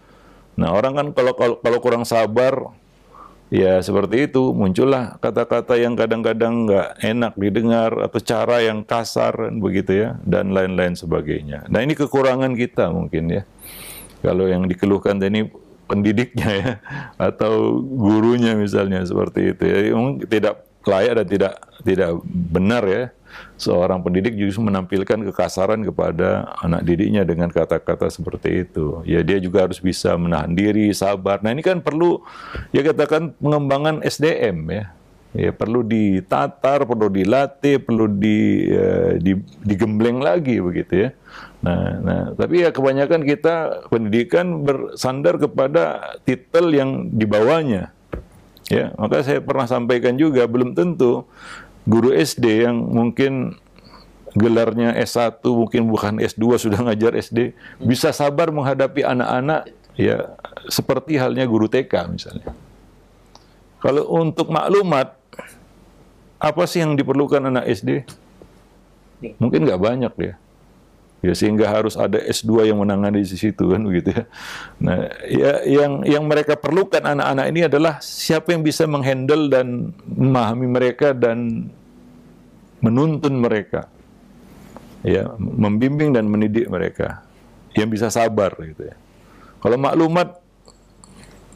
Nah, orang kan kalau kalau, kalau kurang sabar ya seperti itu muncullah kata-kata yang kadang-kadang nggak enak didengar atau cara yang kasar kan begitu ya dan lain-lain sebagainya. Nah, ini kekurangan kita mungkin ya. Kalau yang dikeluhkan ini pendidiknya ya atau gurunya misalnya seperti itu ya tidak layak dan tidak tidak benar ya seorang pendidik justru menampilkan kekasaran kepada anak didiknya dengan kata-kata seperti itu. Ya dia juga harus bisa menahan diri, sabar. Nah ini kan perlu ya katakan pengembangan SDM ya ya perlu ditatar, perlu dilatih, perlu di, ya, di digembleng lagi begitu ya. Nah, nah, tapi ya kebanyakan kita pendidikan bersandar kepada titel yang dibawanya. Ya, maka saya pernah sampaikan juga belum tentu guru SD yang mungkin gelarnya S1 mungkin bukan S2 sudah ngajar SD bisa sabar menghadapi anak-anak ya seperti halnya guru TK misalnya. Kalau untuk maklumat apa sih yang diperlukan anak SD? Mungkin nggak banyak ya, Ya sehingga harus ada S2 yang menangani di situ kan begitu ya. Nah, ya yang yang mereka perlukan anak-anak ini adalah siapa yang bisa menghandle dan memahami mereka dan menuntun mereka. Ya, membimbing dan mendidik mereka yang bisa sabar gitu ya. Kalau maklumat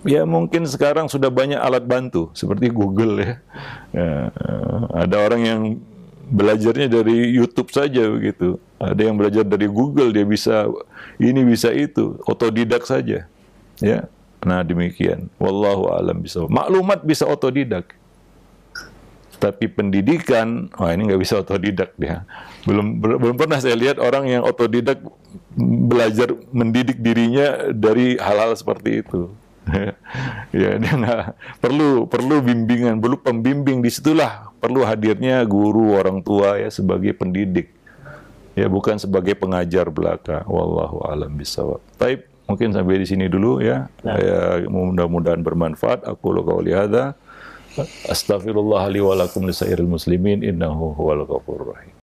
Ya mungkin sekarang sudah banyak alat bantu seperti Google ya. ya ada orang yang belajarnya dari YouTube saja begitu. Ada yang belajar dari Google dia bisa ini bisa itu otodidak saja. Ya. Nah demikian. Wallahu alam bisa. Maklumat bisa otodidak. Tapi pendidikan, wah ini nggak bisa otodidak dia. Belum belum pernah saya lihat orang yang otodidak belajar mendidik dirinya dari hal-hal seperti itu. ya dia nggak perlu perlu bimbingan perlu pembimbing di situlah perlu hadirnya guru orang tua ya sebagai pendidik ya bukan sebagai pengajar belaka wallahu alam bisawab taib mungkin sampai di sini dulu ya nah. Ya, mudah-mudahan bermanfaat aku lo kau lihat astagfirullah li wa lakum muslimin innahu huwal ghafurur rahim